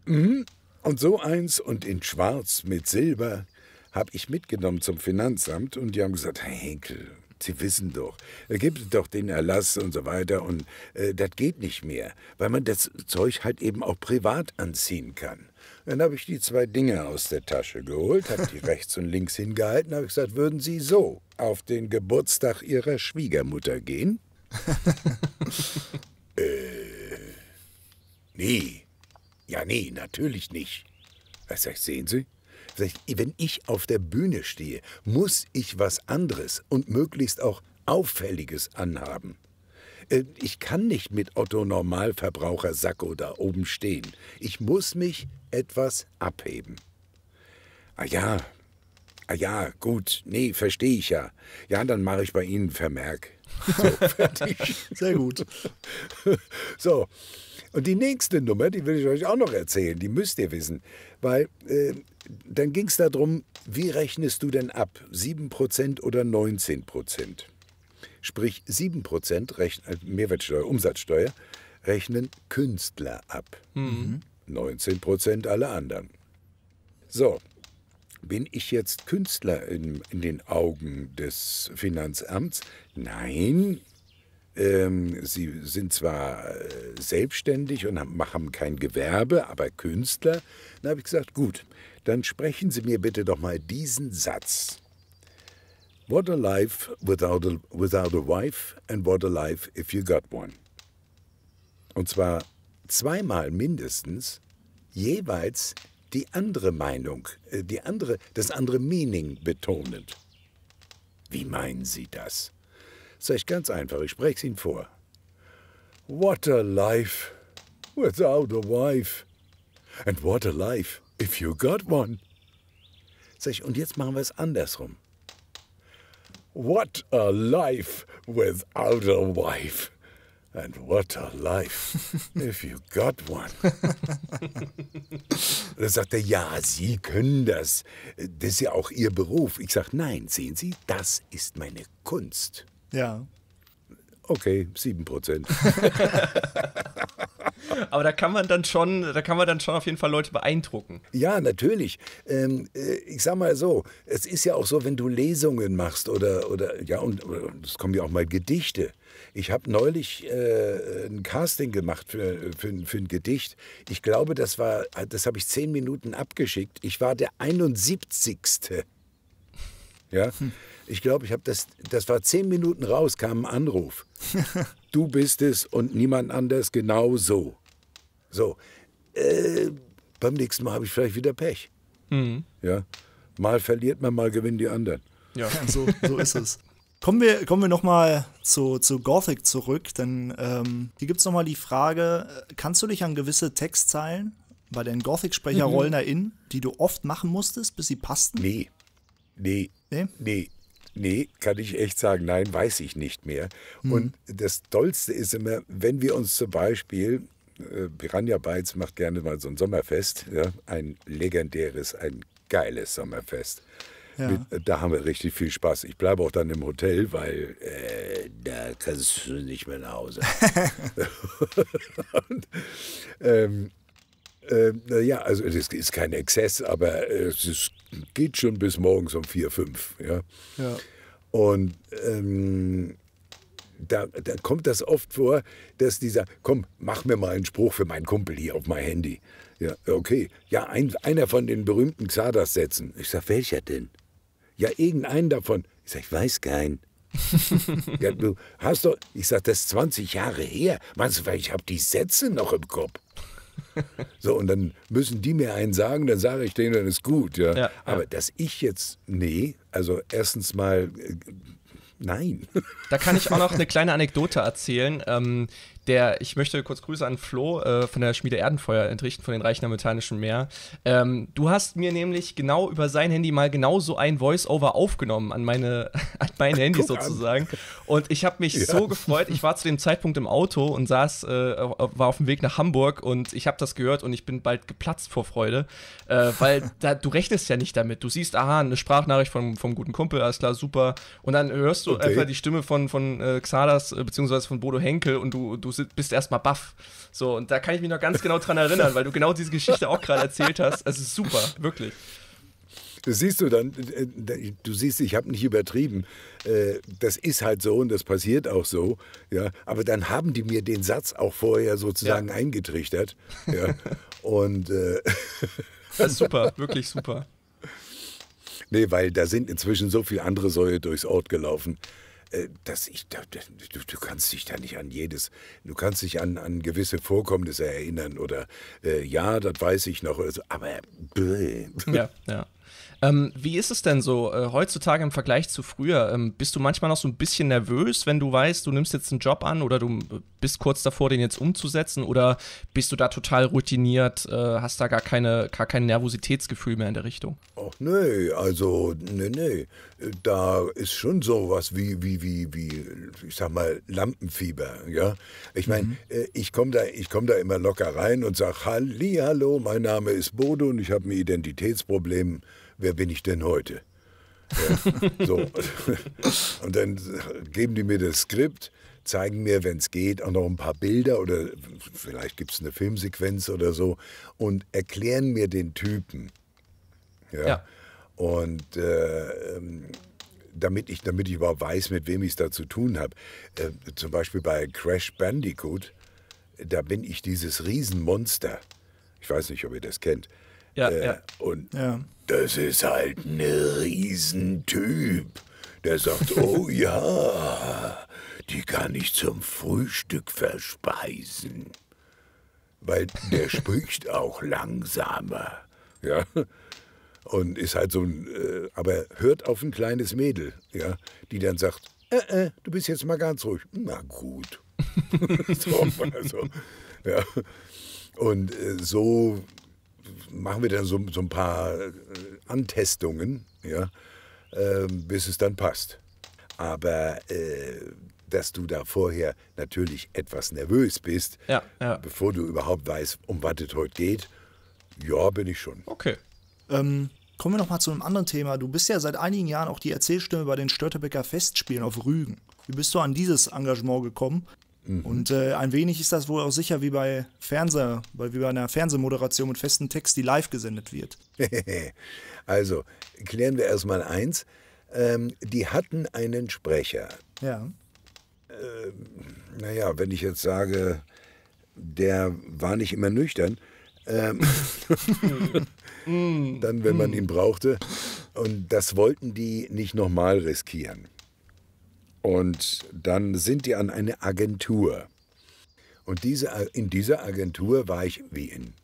Mhm. Und so eins und in schwarz mit Silber habe ich mitgenommen zum Finanzamt und die haben gesagt, Herr Henkel, Sie wissen doch, da gibt es doch den Erlass und so weiter und äh, das geht nicht mehr, weil man das Zeug halt eben auch privat anziehen kann. Dann habe ich die zwei Dinge aus der Tasche geholt, habe die rechts und links hingehalten, habe gesagt, würden Sie so auf den Geburtstag Ihrer Schwiegermutter gehen? nee, natürlich nicht. Was heißt, sehen Sie? Wenn ich auf der Bühne stehe, muss ich was anderes und möglichst auch Auffälliges anhaben. Äh, ich kann nicht mit Otto Normalverbraucher Sacko da oben stehen. Ich muss mich etwas abheben. Ah ja, ah ja, gut, nee, verstehe ich ja. Ja, dann mache ich bei Ihnen Vermerk. So, fertig. Sehr gut. So, und die nächste Nummer, die will ich euch auch noch erzählen, die müsst ihr wissen, weil äh, dann ging es darum, wie rechnest du denn ab? 7% oder 19%? Sprich, 7% rechnen, äh, Mehrwertsteuer, Umsatzsteuer rechnen Künstler ab. Mhm. 19% alle anderen. So, bin ich jetzt Künstler in, in den Augen des Finanzamts? Nein, ähm, sie sind zwar äh, selbstständig und haben, kein Gewerbe, aber Künstler. Dann habe ich gesagt, gut, dann sprechen Sie mir bitte doch mal diesen Satz. What a life without a, without a wife and what a life if you got one. Und zwar zweimal mindestens jeweils die andere Meinung, äh, die andere, das andere Meaning betonend. Wie meinen Sie das? ist echt ganz einfach. Ich spreche es Ihnen vor. What a life without a wife. And what a life if you got one. Sag ich, und jetzt machen wir es andersrum. What a life without a wife. And what a life, if you got one. da sagt er, ja, Sie können das. Das ist ja auch Ihr Beruf. Ich sage, nein, sehen Sie, das ist meine Kunst. Ja. Okay, 7 Prozent. Aber da kann man dann schon, da kann man dann schon auf jeden Fall Leute beeindrucken. Ja, natürlich. Ähm, äh, ich sag mal so, es ist ja auch so, wenn du Lesungen machst oder, oder ja, und, und es kommen ja auch mal Gedichte. Ich habe neulich äh, ein Casting gemacht für, für, für, ein Gedicht. Ich glaube, das war, das habe ich zehn Minuten abgeschickt. Ich war der 71. Ja. Hm ich glaube, ich habe das, das war zehn Minuten raus, kam ein Anruf. du bist es und niemand anders genau so. So, äh, beim nächsten Mal habe ich vielleicht wieder Pech. Mhm. Ja, mal verliert man, mal gewinnen die anderen. Ja, so, so ist es. Kommen wir, kommen wir nochmal zu, zu Gothic zurück, denn ähm, hier gibt es nochmal die Frage, äh, kannst du dich an gewisse Textzeilen bei den Gothic-Sprecherrollen mhm. erinnern, die du oft machen musstest, bis sie passten? Nee. Nee. Nee? Nee. Nee, kann ich echt sagen, nein, weiß ich nicht mehr. Hm. Und das Tollste ist immer, wenn wir uns zum Beispiel, äh, Piranha Bytes macht gerne mal so ein Sommerfest, ja, ein legendäres, ein geiles Sommerfest. Ja. Mit, äh, da haben wir richtig viel Spaß. Ich bleibe auch dann im Hotel, weil äh, da kannst du nicht mehr nach Hause. Und, ähm, ähm, naja, also es ist kein Exzess, aber es ist geht schon bis morgens um vier, fünf. Ja? ja. Und ähm, da, da, kommt das oft vor, dass dieser, komm, mach mir mal einen Spruch für meinen Kumpel hier auf mein Handy. Ja, okay. Ja, ein, einer von den berühmten xardas sätzen Ich sag, welcher denn? Ja, irgendeinen davon. Ich sag, ich weiß keinen. ja, du hast doch, ich sag, das ist 20 Jahre her. Meinst du, ich habe die Sätze noch im Kopf? So, und dann müssen die mir einen sagen, dann sage ich denen, dann ist gut. Ja. ja Aber ja. dass ich jetzt, nee, also erstens mal, äh, nein. Da kann ich auch noch eine kleine Anekdote erzählen. Ähm, der, ich möchte kurz Grüße an Flo äh, von der Schmiede Erdenfeuer entrichten, von den Reichen am Botanischen Meer. Ähm, du hast mir nämlich genau über sein Handy mal genau so ein Voice-Over aufgenommen an meine, an mein Handy Guck sozusagen. An. Und ich habe mich ja. so gefreut. Ich war zu dem Zeitpunkt im Auto und saß, äh, war auf dem Weg nach Hamburg und ich habe das gehört und ich bin bald geplatzt vor Freude, äh, weil da, du rechnest ja nicht damit. Du siehst, aha, eine Sprachnachricht vom, vom guten Kumpel, alles klar, super. Und dann hörst du okay. einfach die Stimme von, von äh, Xalas äh, beziehungsweise von Bodo Henkel und du, du du bist erstmal baff. So, und da kann ich mich noch ganz genau dran erinnern, weil du genau diese Geschichte auch gerade erzählt hast. Also super, wirklich. Das siehst du dann, äh, du siehst, ich habe nicht übertrieben. Äh, das ist halt so und das passiert auch so. Ja, aber dann haben die mir den Satz auch vorher sozusagen ja. eingetrichtert. Ja, und äh das ist super, wirklich super. Nee, weil da sind inzwischen so viele andere Säue durchs Ort gelaufen. Äh, dass ich, da, du, du, kannst dich da nicht an jedes, du kannst dich an, an gewisse Vorkommnisse erinnern oder äh, ja, das weiß ich noch, so, aber bleh. Ja, ja. Ähm, wie ist es denn so äh, heutzutage im Vergleich zu früher? Ähm, bist du manchmal noch so ein bisschen nervös, wenn du weißt, du nimmst jetzt einen Job an oder du äh, bist kurz davor, den jetzt umzusetzen? Oder bist du da total routiniert, äh, hast da gar, keine, gar kein Nervositätsgefühl mehr in der Richtung? Ach nee, also nee, nee. Da ist schon sowas wie, wie, wie, wie, ich sag mal, Lampenfieber. Ja? Ich meine, mhm. Äh, ich komme da, komm da immer locker rein und sage, hallo, mein Name ist Bodo und ich habe ein Identitätsproblem wer bin ich denn heute? Ja, so. Und dann geben die mir das Skript, zeigen mir, wenn es geht, auch noch ein paar Bilder oder vielleicht gibt es eine Filmsequenz oder so und erklären mir den Typen. Ja. ja. Und äh, ähm, damit, ich, damit ich überhaupt weiß, mit wem ich es da zu tun habe. Äh, zum Beispiel bei Crash Bandicoot, da bin ich dieses Riesenmonster. Ich weiß nicht, ob ihr das kennt. Ja, äh, ja. Und ja. das ist halt ein ne Riesentyp, der sagt, oh ja, die kann ich zum Frühstück verspeisen. Weil der spricht auch langsamer. Ja. Und ist halt so ein, äh, aber hört auf ein kleines Mädel, ja, die dann sagt, äh, äh, du bist jetzt mal ganz ruhig. Na gut. so, also, ja. Und äh, so machen wir dann so, so ein paar äh, Antestungen, ja, äh, bis es dann passt. Aber äh, dass du da vorher natürlich etwas nervös bist, ja, ja. bevor du überhaupt weißt, um was es heute geht, ja, bin ich schon. Okay. Ähm, kommen wir noch mal zu einem anderen Thema. Du bist ja seit einigen Jahren auch die Erzählstimme bei den Störtebecker Festspielen auf Rügen. Wie bist du an dieses Engagement gekommen Mhm. Und äh, ein wenig ist das wohl auch sicher wie bei Fernseher, wie bei einer Fernsehmoderation mit festem Text, die live gesendet wird. also, klären wir erstmal eins. Ähm, die hatten einen Sprecher. Ja. Äh, naja, wenn ich jetzt sage, der war nicht immer nüchtern, ähm, dann, wenn man mm. ihn brauchte. Und das wollten die nicht nochmal riskieren. Und dann sind die an eine Agentur. Und diese, in dieser Agentur war ich wie in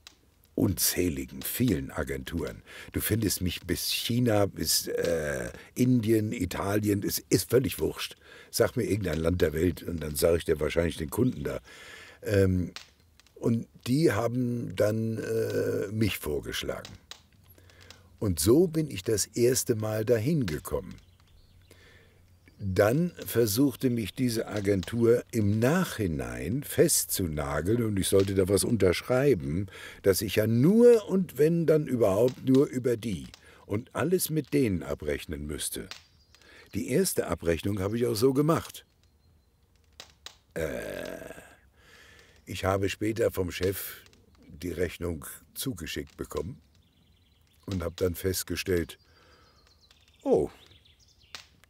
unzähligen, vielen Agenturen. Du findest mich bis China, bis äh, Indien, Italien, es ist völlig wurscht. Sag mir irgendein Land der Welt und dann sage ich dir wahrscheinlich den Kunden da. Ähm, und die haben dann äh, mich vorgeschlagen. Und so bin ich das erste Mal dahin gekommen dann versuchte mich diese Agentur im Nachhinein festzunageln und ich sollte da was unterschreiben, dass ich ja nur und wenn dann überhaupt nur über die und alles mit denen abrechnen müsste. Die erste Abrechnung habe ich auch so gemacht. Äh, ich habe später vom Chef die Rechnung zugeschickt bekommen und habe dann festgestellt, oh,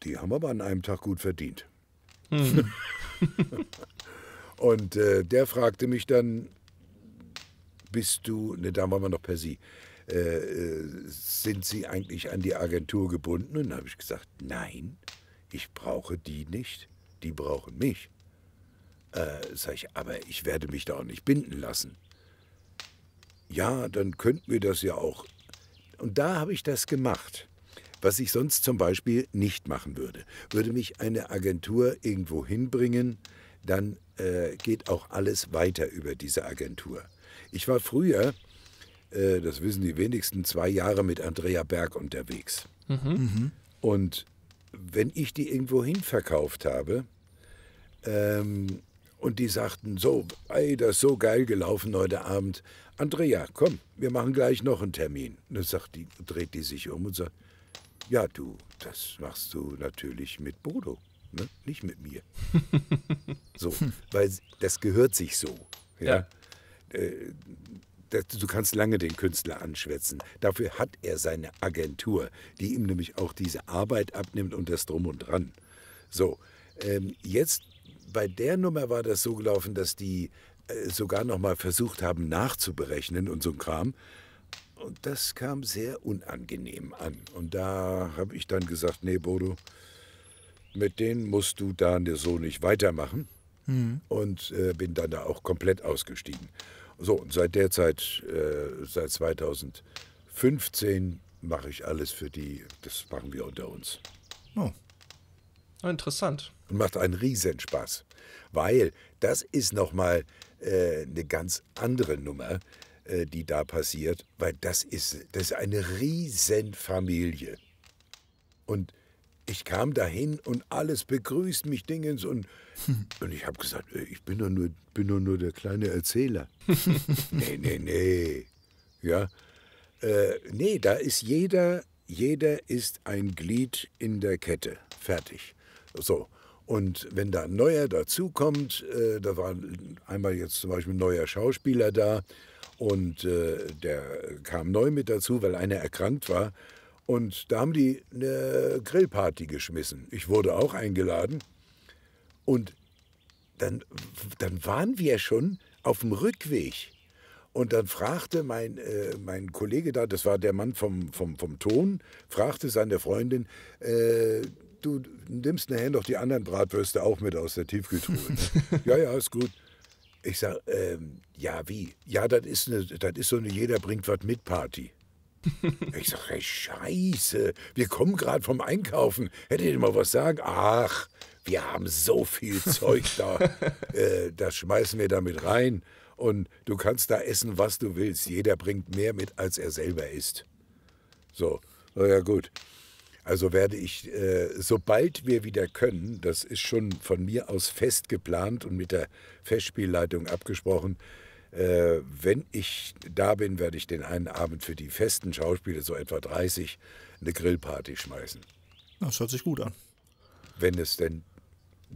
die haben aber an einem Tag gut verdient. Mhm. und äh, der fragte mich dann, bist du, ne, da waren wir noch per Sie, äh, äh, sind Sie eigentlich an die Agentur gebunden? Und dann habe ich gesagt, nein, ich brauche die nicht, die brauchen mich. Äh, sag ich, aber ich werde mich da auch nicht binden lassen. Ja, dann könnten wir das ja auch. Und da habe ich das gemacht was ich sonst zum Beispiel nicht machen würde. Würde mich eine Agentur irgendwo hinbringen, dann äh, geht auch alles weiter über diese Agentur. Ich war früher, äh, das wissen die wenigsten, zwei Jahre mit Andrea Berg unterwegs. Mhm. mhm. Und wenn ich die irgendwo hin verkauft habe, ähm, und die sagten so, ey, das ist so geil gelaufen heute Abend. Andrea, komm, wir machen gleich noch einen Termin. dann sagt die, dreht die sich um und sagt, ja, du, das machst du natürlich mit Bodo, ne? nicht mit mir. so, weil das gehört sich so. Ja. ja. Äh, das, du kannst lange den Künstler anschwätzen. Dafür hat er seine Agentur, die ihm nämlich auch diese Arbeit abnimmt und das Drum und Dran. So, ähm, jetzt bei der Nummer war das so gelaufen, dass die äh, sogar noch mal versucht haben nachzuberechnen und so ein Kram. Und das kam sehr unangenehm an. Und da habe ich dann gesagt, nee, Bodo, mit denen musst du da ne so nicht weitermachen. Mhm. Und äh, bin dann da auch komplett ausgestiegen. So, und seit der Zeit, äh, seit 2015, mache ich alles für die, das machen wir unter uns. Oh. Ah, interessant. Und macht einen Riesenspaß. Weil das ist nochmal äh, eine ganz andere Nummer äh, die da passiert, weil das ist, das ist eine Riesenfamilie. Und ich kam dahin und alles begrüßt mich Dingens und, und ich habe gesagt, äh, ich bin doch, nur, bin doch nur der kleine Erzähler. nee, nee, nee. Ja. Äh, nee, da ist jeder, jeder ist ein Glied in der Kette. Fertig. So. Und wenn da ein neuer dazukommt, äh, da war einmal jetzt zum Beispiel ein neuer Schauspieler da, und äh, der kam neu mit dazu, weil einer erkrankt war. Und da haben die eine Grillparty geschmissen. Ich wurde auch eingeladen. Und dann, dann waren wir schon auf dem Rückweg. Und dann fragte mein, äh, mein Kollege da, das war der Mann vom, vom, vom Ton, fragte seine Freundin, äh, du nimmst nachher noch die anderen Bratwürste auch mit aus der Tiefkühltruhe. Ne? ja, ja, ist gut. Ich sage, ähm, ja, wie? Ja, das ist, eine, das ist so eine Jeder bringt was mit Party. ich sage, hey, scheiße, wir kommen gerade vom Einkaufen. Hättet ihr mal was sagen? Ach, wir haben so viel Zeug da. äh, das schmeißen wir damit rein. Und du kannst da essen, was du willst. Jeder bringt mehr mit, als er selber isst. So, naja, gut. Also werde ich, äh, sobald wir wieder können, das ist schon von mir aus fest geplant und mit der Festspielleitung abgesprochen, äh, wenn ich da bin, werde ich den einen Abend für die festen Schauspieler, so etwa 30, eine Grillparty schmeißen. Das hört sich gut an. Wenn es denn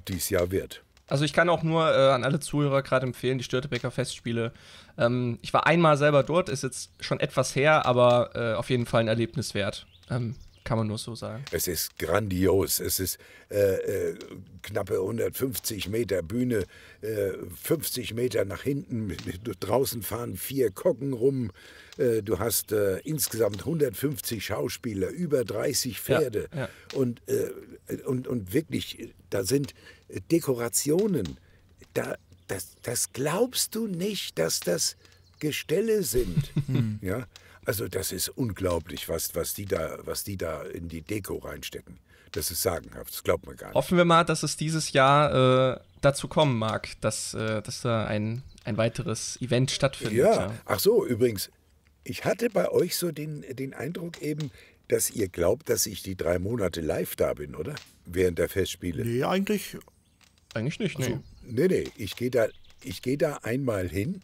dies Jahr wird. Also ich kann auch nur äh, an alle Zuhörer gerade empfehlen, die Störtebecker Festspiele. Ähm, ich war einmal selber dort, ist jetzt schon etwas her, aber äh, auf jeden Fall ein Erlebnis wert. Ähm, kann man nur so sagen. Es ist grandios. Es ist äh, äh, knappe 150 Meter Bühne, äh, 50 Meter nach hinten. Draußen fahren vier Kocken rum. Äh, du hast äh, insgesamt 150 Schauspieler, über 30 Pferde. Ja, ja. Und, äh, und, und wirklich, da sind Dekorationen. Da, das, das glaubst du nicht, dass das Gestelle sind. Hm. ja. Also das ist unglaublich, was, was, die da, was die da in die Deko reinstecken. Das ist sagenhaft, das glaubt man gar nicht. Hoffen wir mal, dass es dieses Jahr äh, dazu kommen mag, dass, äh, dass da ein, ein weiteres Event stattfindet. Ja. ja, ach so, übrigens, ich hatte bei euch so den, den Eindruck eben, dass ihr glaubt, dass ich die drei Monate live da bin, oder? Während der Festspiele. Nee, eigentlich. Eigentlich nicht, also, nee. Nee, ich gehe da, geh da einmal hin.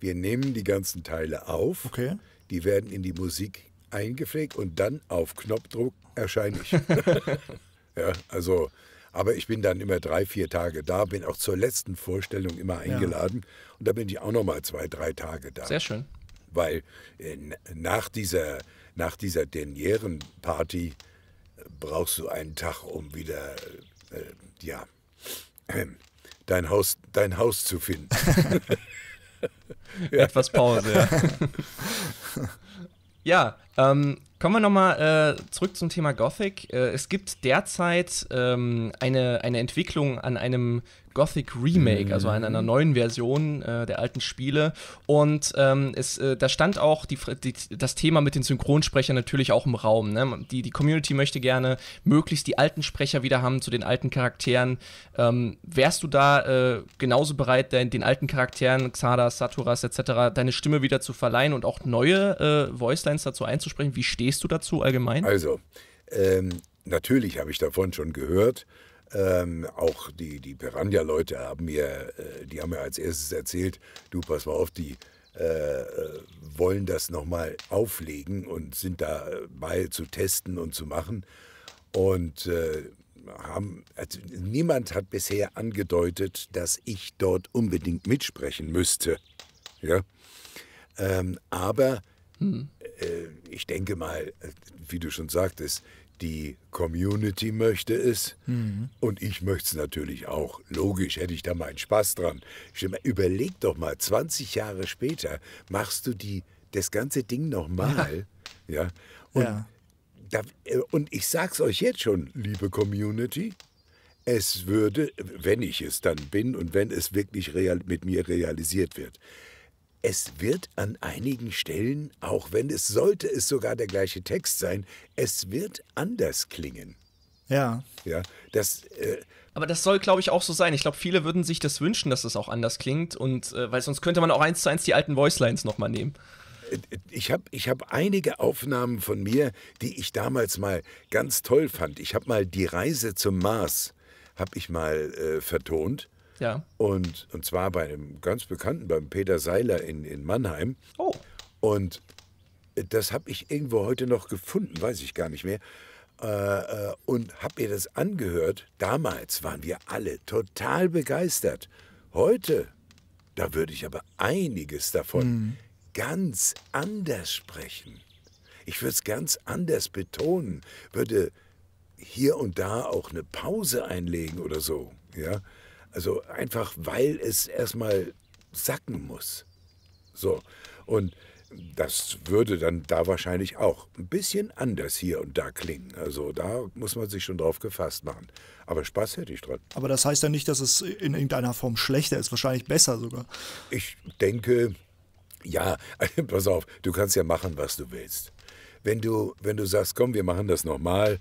Wir nehmen die ganzen Teile auf. Okay die werden in die Musik eingepflegt und dann auf Knopfdruck erscheine ich. ja, also, aber ich bin dann immer drei, vier Tage da, bin auch zur letzten Vorstellung immer eingeladen ja. und da bin ich auch noch mal zwei, drei Tage da. Sehr schön. Weil äh, nach dieser, nach dieser Denieren-Party äh, brauchst du einen Tag, um wieder, äh, ja, äh, dein Haus, dein Haus zu finden. Etwas Pause, ja. ja, ähm, kommen wir nochmal äh, zurück zum Thema Gothic. Äh, es gibt derzeit ähm, eine, eine Entwicklung an einem Gothic Remake, mhm. also einer, einer, mhm. neuen Version äh, der alten Spiele. Und ähm, es, äh, da stand auch die, die, das Thema mit den Synchronsprechern natürlich auch im Raum. Ne? Die, die Community möchte gerne möglichst die alten Sprecher wieder haben zu den alten Charakteren. Ähm, wärst du da äh, genauso bereit, den, den alten Charakteren, Xardas, Saturas etc., deine Stimme wieder zu verleihen und auch neue äh, Voicelines dazu einzusprechen? Wie stehst du dazu allgemein? Also, ähm, natürlich habe ich davon schon gehört ähm, auch die, die Piranha-Leute haben mir, äh, die haben mir als erstes erzählt, du pass mal auf, die äh, äh wollen das nochmal auflegen und sind dabei äh, zu testen und zu machen. Und äh, haben, also niemand hat bisher angedeutet, dass ich dort unbedingt mitsprechen müsste. Ja? Ähm, aber hm. Äh, ich denke mal, wie du schon sagtest, die Community möchte es mhm. und ich möchte es natürlich auch. Logisch hätte ich da meinen Spaß dran. Überleg doch mal, 20 Jahre später machst du die, das ganze Ding nochmal. Ja. ja. Und, ja. Da, äh, und ich sag's euch jetzt schon, liebe Community, es würde, wenn ich es dann bin und wenn es wirklich real, mit mir realisiert wird, es wird an einigen Stellen, auch wenn es sollte es sogar der gleiche Text sein, es wird anders klingen. Ja. Ja, das. Äh, aber das soll, glaube ich, auch so sein. Ich glaube, viele würden sich das wünschen, dass das auch anders klingt. Und äh, weil sonst könnte man auch eins zu eins die alten Voicelines nochmal nehmen. Äh, ich habe ich hab einige Aufnahmen von mir, die ich damals mal ganz toll fand. Ich habe mal die Reise zum Mars, habe ich mal äh, vertont. Ja. Und, und zwar bei einem ganz Bekannten, beim Peter Seiler in, in Mannheim. Oh. Und das habe ich irgendwo heute noch gefunden, weiß ich gar nicht mehr. Äh, äh und habe mir das angehört. Damals waren wir alle total begeistert. Heute, da würde ich aber einiges davon mhm. ganz anders sprechen. Ich würde es ganz anders betonen, würde hier und da auch eine Pause einlegen oder so. Ja? Also einfach, weil es erstmal sacken muss. So. Und das würde dann da wahrscheinlich auch ein bisschen anders hier und da klingen. Also da muss man sich schon drauf gefasst machen. Aber Spaß hätte ich dran. Aber das heißt ja nicht, dass es in irgendeiner Form schlechter ist, wahrscheinlich besser sogar. Ich denke, ja, also pass auf, du kannst ja machen, was du willst. Wenn du, wenn du sagst, komm, wir machen das nochmal,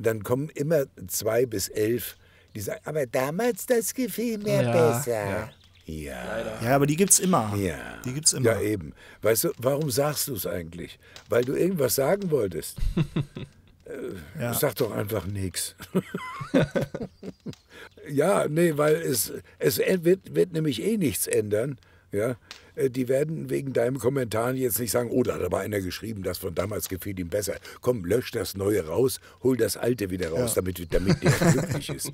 dann kommen immer zwei bis elf die sagen, aber damals das gefiel mir ja, besser. Ja. Ja. ja, aber die gibt's immer. Ja. Die gibt's immer. Ja, eben. Weißt du, warum sagst du es eigentlich? Weil du irgendwas sagen wolltest. äh, ja. Sag doch einfach nichts. Ja, nee, weil es, es äh, wird, wird nämlich eh nichts ändern. Ja? Äh, die werden wegen deinem Kommentar jetzt nicht sagen, oh, da hat aber einer geschrieben, das von damals gefiel ihm besser. Komm, lösch das Neue raus, hol das Alte wieder raus, ja. damit, damit der glücklich ist.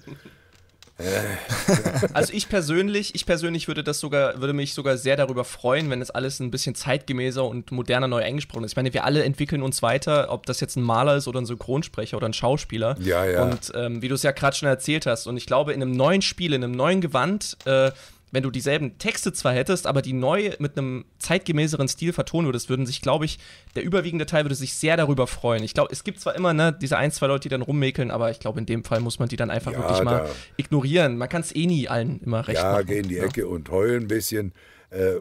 Äh, also ich persönlich, ich persönlich würde das sogar, würde mich sogar sehr darüber freuen, wenn das alles ein bisschen zeitgemäßer und moderner neu eingesprochen ist. Ich meine, wir alle entwickeln uns weiter, ob das jetzt ein Maler ist oder ein Synchronsprecher oder ein Schauspieler. Ja, ja. Und ähm, wie du es ja gerade schon erzählt hast, und ich glaube, in einem neuen Spiel, in einem neuen Gewand, äh, wenn du dieselben Texte zwar hättest, aber die neu mit einem zeitgemäßeren Stil vertonen würdest, würden sich, glaube ich, der überwiegende Teil würde sich sehr darüber freuen. Ich glaube, es gibt zwar immer ne, diese ein, zwei Leute, die dann rummäkeln, aber ich glaube, in dem Fall muss man die dann einfach ja, wirklich mal ignorieren. Man kann es eh nie allen immer recht ja, machen. Ja, geh in die ne? Ecke und heulen ein bisschen. Äh,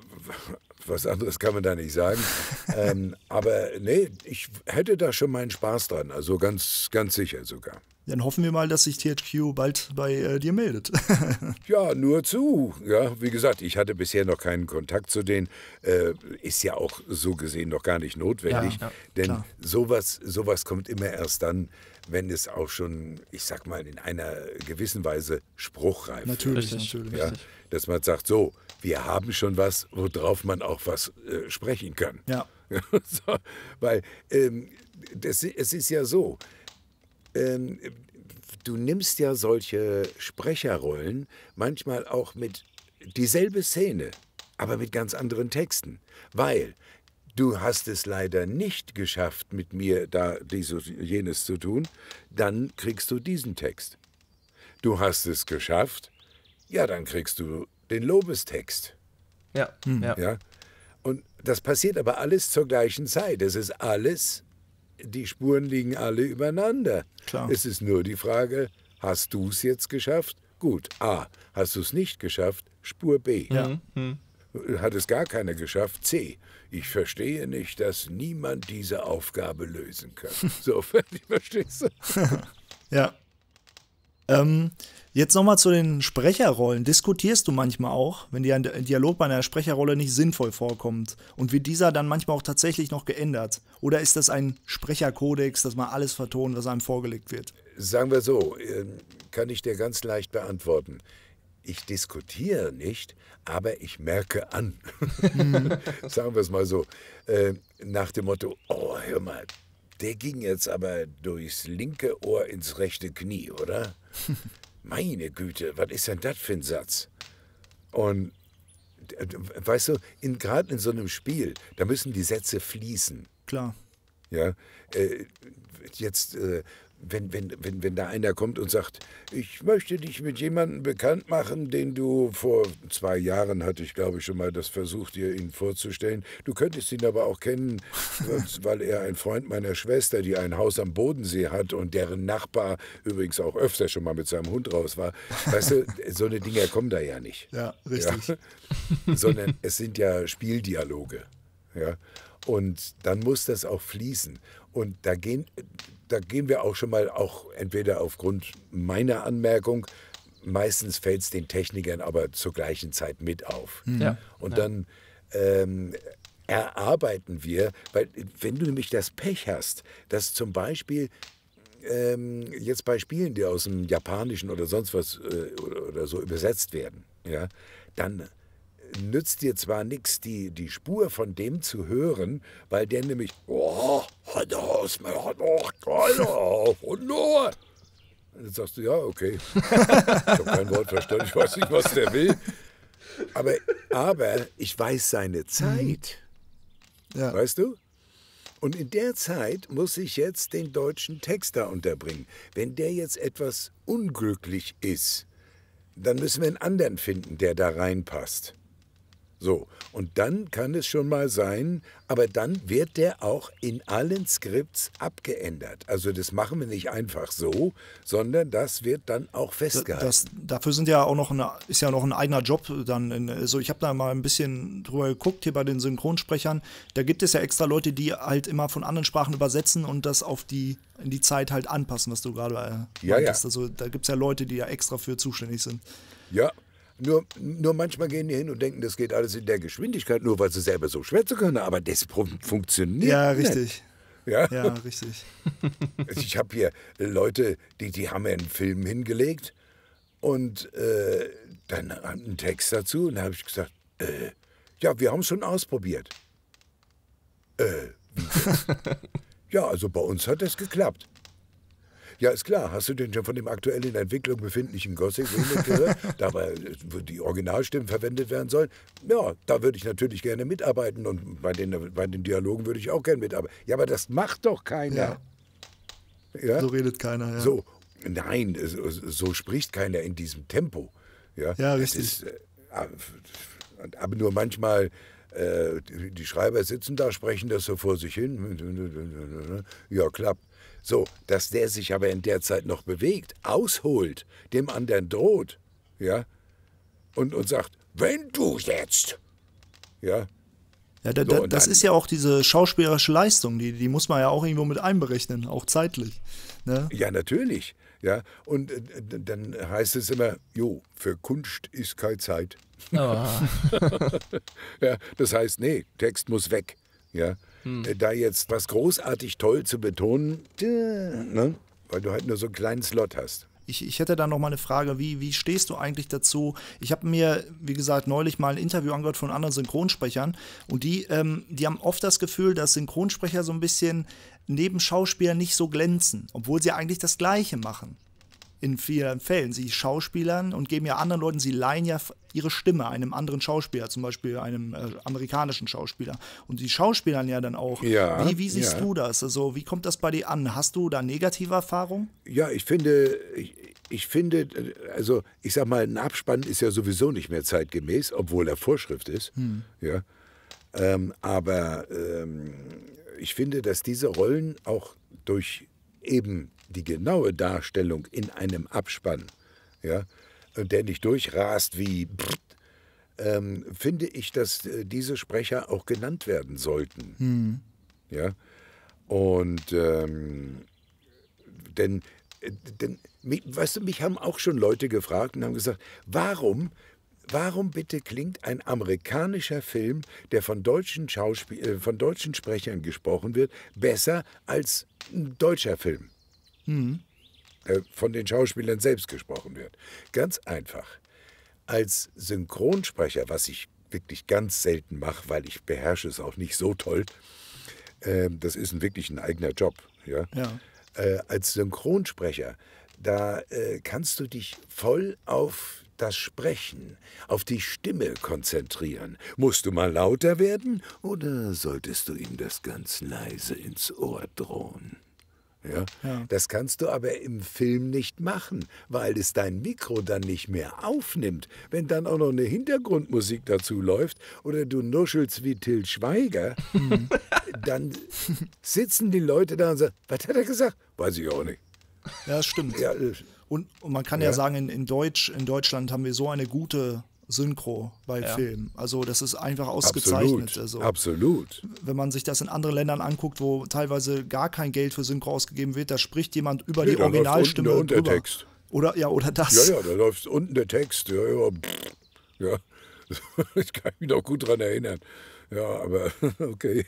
was anderes kann man da nicht sagen. ähm, aber nee, ich hätte da schon meinen Spaß dran. Also ganz, ganz sicher sogar. Dann hoffen wir mal, dass sich THQ bald bei äh, dir meldet. ja, nur zu. Ja, wie gesagt, ich hatte bisher noch keinen Kontakt zu denen. Äh, ist ja auch so gesehen noch gar nicht notwendig. Ja, ja, denn sowas, sowas kommt immer erst dann, wenn es auch schon, ich sag mal, in einer gewissen Weise spruchreif natürlich, ist. Natürlich, ja, Dass man sagt, so, wir haben schon was, worauf man auch was äh, sprechen kann. Ja. so, weil ähm, das, es ist ja so, ähm, du nimmst ja solche Sprecherrollen manchmal auch mit dieselbe Szene, aber mit ganz anderen Texten, weil du hast es leider nicht geschafft, mit mir da dieses, jenes zu tun, dann kriegst du diesen Text. Du hast es geschafft, ja, dann kriegst du den Lobestext. Ja, hm. ja. ja. Und das passiert aber alles zur gleichen Zeit. Es ist alles die Spuren liegen alle übereinander. Klar. Es ist nur die Frage, hast du es jetzt geschafft? Gut, A. Hast du es nicht geschafft? Spur B. Ja. Mhm. Hat es gar keiner geschafft? C. Ich verstehe nicht, dass niemand diese Aufgabe lösen kann. so, verstehst du? ja. Ähm, jetzt nochmal zu den Sprecherrollen. Diskutierst du manchmal auch, wenn dir ein Dialog bei einer Sprecherrolle nicht sinnvoll vorkommt? Und wird dieser dann manchmal auch tatsächlich noch geändert? Oder ist das ein Sprecherkodex, dass man alles vertont, was einem vorgelegt wird? Sagen wir so, ähm, kann ich dir ganz leicht beantworten. Ich diskutiere nicht, aber ich merke an. Mhm. Sagen wir es mal so. Ähm, nach dem Motto, oh, hör mal, der ging jetzt aber durchs linke Ohr ins rechte Knie, oder? Meine Güte, was ist denn das für ein Satz? Und äh, weißt du, gerade in so einem Spiel, da müssen die Sätze fließen. Klar. Ja, äh, jetzt äh, wenn, wenn, wenn, wenn da einer kommt und sagt, ich möchte dich mit jemandem bekannt machen, den du vor zwei Jahren hatte ich, glaube ich, schon mal das versucht, dir ihn vorzustellen. Du könntest ihn aber auch kennen, weil er ein Freund meiner Schwester, die ein Haus am Bodensee hat und deren Nachbar übrigens auch öfter schon mal mit seinem Hund raus war. Weißt du, so eine Dinger kommen da ja nicht. Ja, richtig. Ja? Sondern es sind ja Spieldialoge. Ja. Und dann muss das auch fließen. Und da gehen, da gehen wir auch schon mal, auch entweder aufgrund meiner Anmerkung, meistens fällt es den Technikern aber zur gleichen Zeit mit auf. Hm. Ja. Und dann ähm, erarbeiten wir, weil wenn du nämlich das Pech hast, dass zum Beispiel ähm, jetzt bei Spielen, die aus dem Japanischen oder sonst was äh, oder so übersetzt werden, ja, dann nützt dir zwar nichts, die, die Spur von dem zu hören, weil der nämlich oh, hat aus mir hat auch keiner und nur. Dann sagst du, ja, okay. Ich habe kein Wort verstanden, ich weiß nicht, was der will. Aber, aber ich weiß seine mhm. Zeit. Ja. Weißt du? Und in der Zeit muss ich jetzt den deutschen Text da unterbringen. Wenn der jetzt etwas unglücklich ist, dann müssen wir einen anderen finden, der da reinpasst. So, und dann kann es schon mal sein, aber dann wird der auch in allen Skripts abgeändert. Also das machen wir nicht einfach so, sondern das wird dann auch festgehalten. Das, dafür sind ja auch noch eine, ist ja noch ein eigener Job dann. In, also ich habe da mal ein bisschen drüber geguckt hier bei den Synchronsprechern. Da gibt es ja extra Leute, die halt immer von anderen Sprachen übersetzen und das auf die in die Zeit halt anpassen, was du gerade äh, ja, Ja. Also da gibt es ja Leute, die ja extra für zuständig sind. Ja, nur, nur manchmal gehen die hin und denken, das geht alles in der Geschwindigkeit, nur weil sie selber so schwer zu können, aber das funktioniert. Ja, richtig. Nicht. Ja? ja, richtig. Ich habe hier Leute, die, die haben mir einen Film hingelegt und äh, dann einen Text dazu und da habe ich gesagt, äh, ja, wir haben es schon ausprobiert. Äh, ja, also bei uns hat das geklappt. Ja, ist klar. Hast du denn schon von dem aktuell in Entwicklung befindlichen Gothic gehört? Dabei die Originalstimmen verwendet werden sollen? Ja, da würde ich natürlich gerne mitarbeiten und bei den, bei den Dialogen würde ich auch gerne mitarbeiten. Ja, aber das macht doch keiner. Ja. ja? So redet keiner, ja. So, nein, so, so, spricht keiner in diesem Tempo. Ja, ja richtig. Ist, äh, aber nur manchmal äh, die Schreiber sitzen da, sprechen das so vor sich hin. Ja, klappt. So, dass der sich aber in der Zeit noch bewegt, ausholt, dem anderen droht, ja, und, und sagt, wenn du jetzt, ja. ja da, da, so, das dann, ist ja auch diese schauspielerische Leistung, die, die muss man ja auch irgendwo mit einberechnen, auch zeitlich. Ne? Ja, natürlich. Ja, und äh, dann heißt es immer, jo, für Kunst ist keine Zeit. Oh. ja, das heißt, nee, Text muss weg. Ja, hm. Äh, da jetzt was großartig toll zu betonen, ne? weil du halt nur so einen kleinen Slot hast. Ich, ich, hätte da noch mal eine Frage, wie, wie stehst du eigentlich dazu? Ich habe mir, wie gesagt, neulich mal ein Interview angehört von anderen Synchronsprechern und die, ähm, die haben oft das Gefühl, dass Synchronsprecher so ein bisschen neben Schauspielern nicht so glänzen, obwohl sie eigentlich das Gleiche machen in vielen Fällen. Sie schauspielern und geben ja anderen Leuten, sie leihen ja ihre Stimme einem anderen Schauspieler, zum Beispiel einem äh, amerikanischen Schauspieler. Und die schauspielern ja dann auch. Ja, wie, wie siehst ja. du das? Also, wie kommt das bei dir an? Hast du da negative Erfahrungen? Ja, ich finde, ich, ich finde, äh, also ich sag mal, ein Abspann ist ja sowieso nicht mehr zeitgemäß, obwohl er Vorschrift ist. Hm. Ja. Ähm, aber ähm, ich finde, dass diese Rollen auch durch eben die genaue Darstellung in einem Abspann, ja, der nicht durchrast wie, ähm, finde ich, dass äh, diese Sprecher auch genannt werden sollten. Hm. Ja, und ähm, denn, äh, denn, weißt du, mich haben auch schon Leute gefragt und haben gesagt, warum Warum bitte klingt ein amerikanischer Film, der von deutschen, Schauspiel äh, von deutschen Sprechern gesprochen wird, besser als ein deutscher Film? mhm. von den Schauspielern selbst gesprochen wird. Ganz einfach. Als Synchronsprecher, was ich wirklich ganz selten mache, weil ich beherrsche es auch nicht so toll, äh, das ist wirklich ein eigener Job. Ja? ja. Äh, als Synchronsprecher, da äh, kannst du dich voll auf das Sprechen, auf die Stimme konzentrieren. Musst du mal lauter werden oder solltest du ihm das ganz leise ins Ohr drohen? Ja? ja? Das kannst du aber im Film nicht machen, weil es dein Mikro dann nicht mehr aufnimmt. Wenn dann auch noch eine Hintergrundmusik dazu läuft oder du nuschelst wie Till Schweiger, mhm. dann sitzen die Leute da und sagen, was hat er gesagt? Weiß ich auch nicht. Ja, das stimmt. Ja, äh, und, und, man kann ja, ja sagen, in, in, Deutsch, in Deutschland haben wir so eine gute Synchro bei ja. Filmen. Also das ist einfach ausgezeichnet. Absolut. Also, Absolut. Wenn man sich das in anderen Ländern anguckt, wo teilweise gar kein Geld für Synchro ausgegeben wird, da spricht jemand über nee, die Originalstimme läuft unten der Untertext. Oder ja, oder das. Ja, ja, da läuft unten der Text. Ja, ja. ja. Ich kann mich noch gut daran erinnern. Ja, aber okay.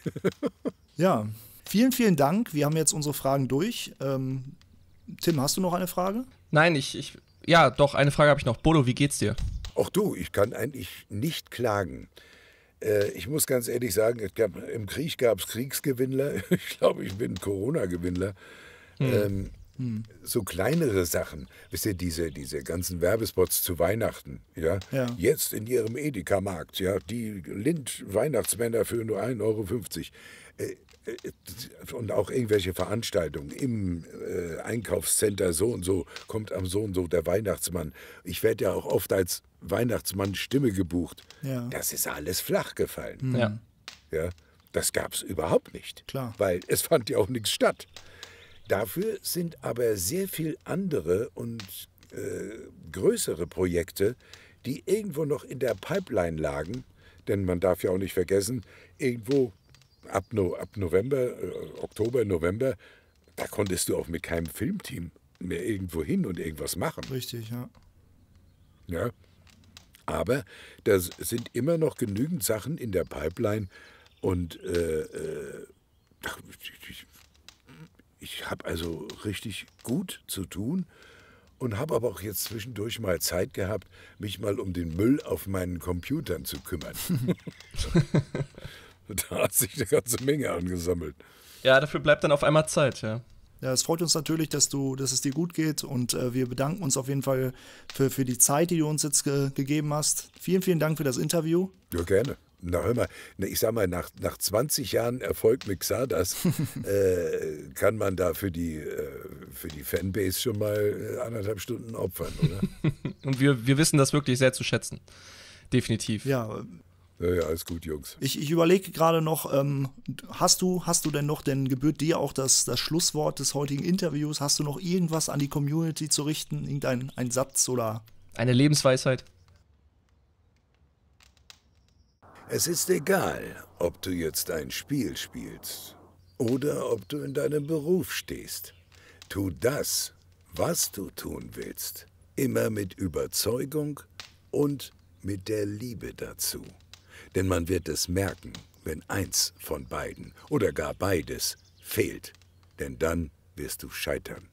Ja, vielen, vielen Dank. Wir haben jetzt unsere Fragen durch. Ähm, Tim, hast du noch eine Frage? Nein, ich, ich ja, doch, eine Frage habe ich noch. Bodo, wie geht's dir? Auch du, ich kann eigentlich nicht klagen. Äh, ich muss ganz ehrlich sagen, gab, im Krieg gab es Kriegsgewinnler. Ich glaube, ich bin Corona-Gewinnler. Hm. Ähm, hm. So kleinere Sachen, wisst ihr, diese, diese ganzen Werbespots zu Weihnachten, ja? ja. Jetzt in ihrem Edeka-Markt, ja, die Lind-Weihnachtsmänner für nur 1,50 Euro. Äh, äh, und auch irgendwelche Veranstaltungen im äh, Einkaufscenter so und so kommt am so und so der Weihnachtsmann. Ich werde ja auch oft als Weihnachtsmann Stimme gebucht. Ja. Das ist alles flach gefallen. Hm. Ja. ja das gab es überhaupt nicht. Klar. Weil es fand ja auch nichts statt. Dafür sind aber sehr viel andere und äh, größere Projekte, die irgendwo noch in der Pipeline lagen. Denn man darf ja auch nicht vergessen, irgendwo ab, no, ab November, äh, Oktober, November, da konntest du auch mit keinem Filmteam mehr irgendwo hin und irgendwas machen. Richtig, ja. Ja, aber da sind immer noch genügend Sachen in der Pipeline und äh, äh ich, ich habe also richtig gut zu tun und habe aber auch jetzt zwischendurch mal Zeit gehabt, mich mal um den Müll auf meinen Computern zu kümmern. da hat sich eine ganze Menge angesammelt. Ja, dafür bleibt dann auf einmal Zeit, ja. Ja, es freut uns natürlich, dass du, dass es dir gut geht und äh, wir bedanken uns auf jeden Fall für, für die Zeit, die du uns jetzt ge gegeben hast. Vielen, vielen Dank für das Interview. Ja, gerne. Na, hör mal, ich sag mal, nach, nach 20 Jahren Erfolg mit Xardas äh, kann man da für die, äh, für die Fanbase schon mal äh, anderthalb Stunden opfern, oder? und wir, wir wissen das wirklich sehr zu schätzen. Definitiv. Ja, ja, ja, alles gut, Jungs. Ich, ich überlege gerade noch, ähm, hast, du, hast du denn noch, denn gebührt dir auch das, das Schlusswort des heutigen Interviews, hast du noch irgendwas an die Community zu richten? Irgendein ein Satz oder? Eine Lebensweisheit. Es ist egal, ob du jetzt ein Spiel spielst oder ob du in deinem Beruf stehst. Tu das, was du tun willst, immer mit Überzeugung und mit der Liebe dazu. Denn man wird es merken, wenn eins von beiden oder gar beides fehlt. Denn dann wirst du scheitern.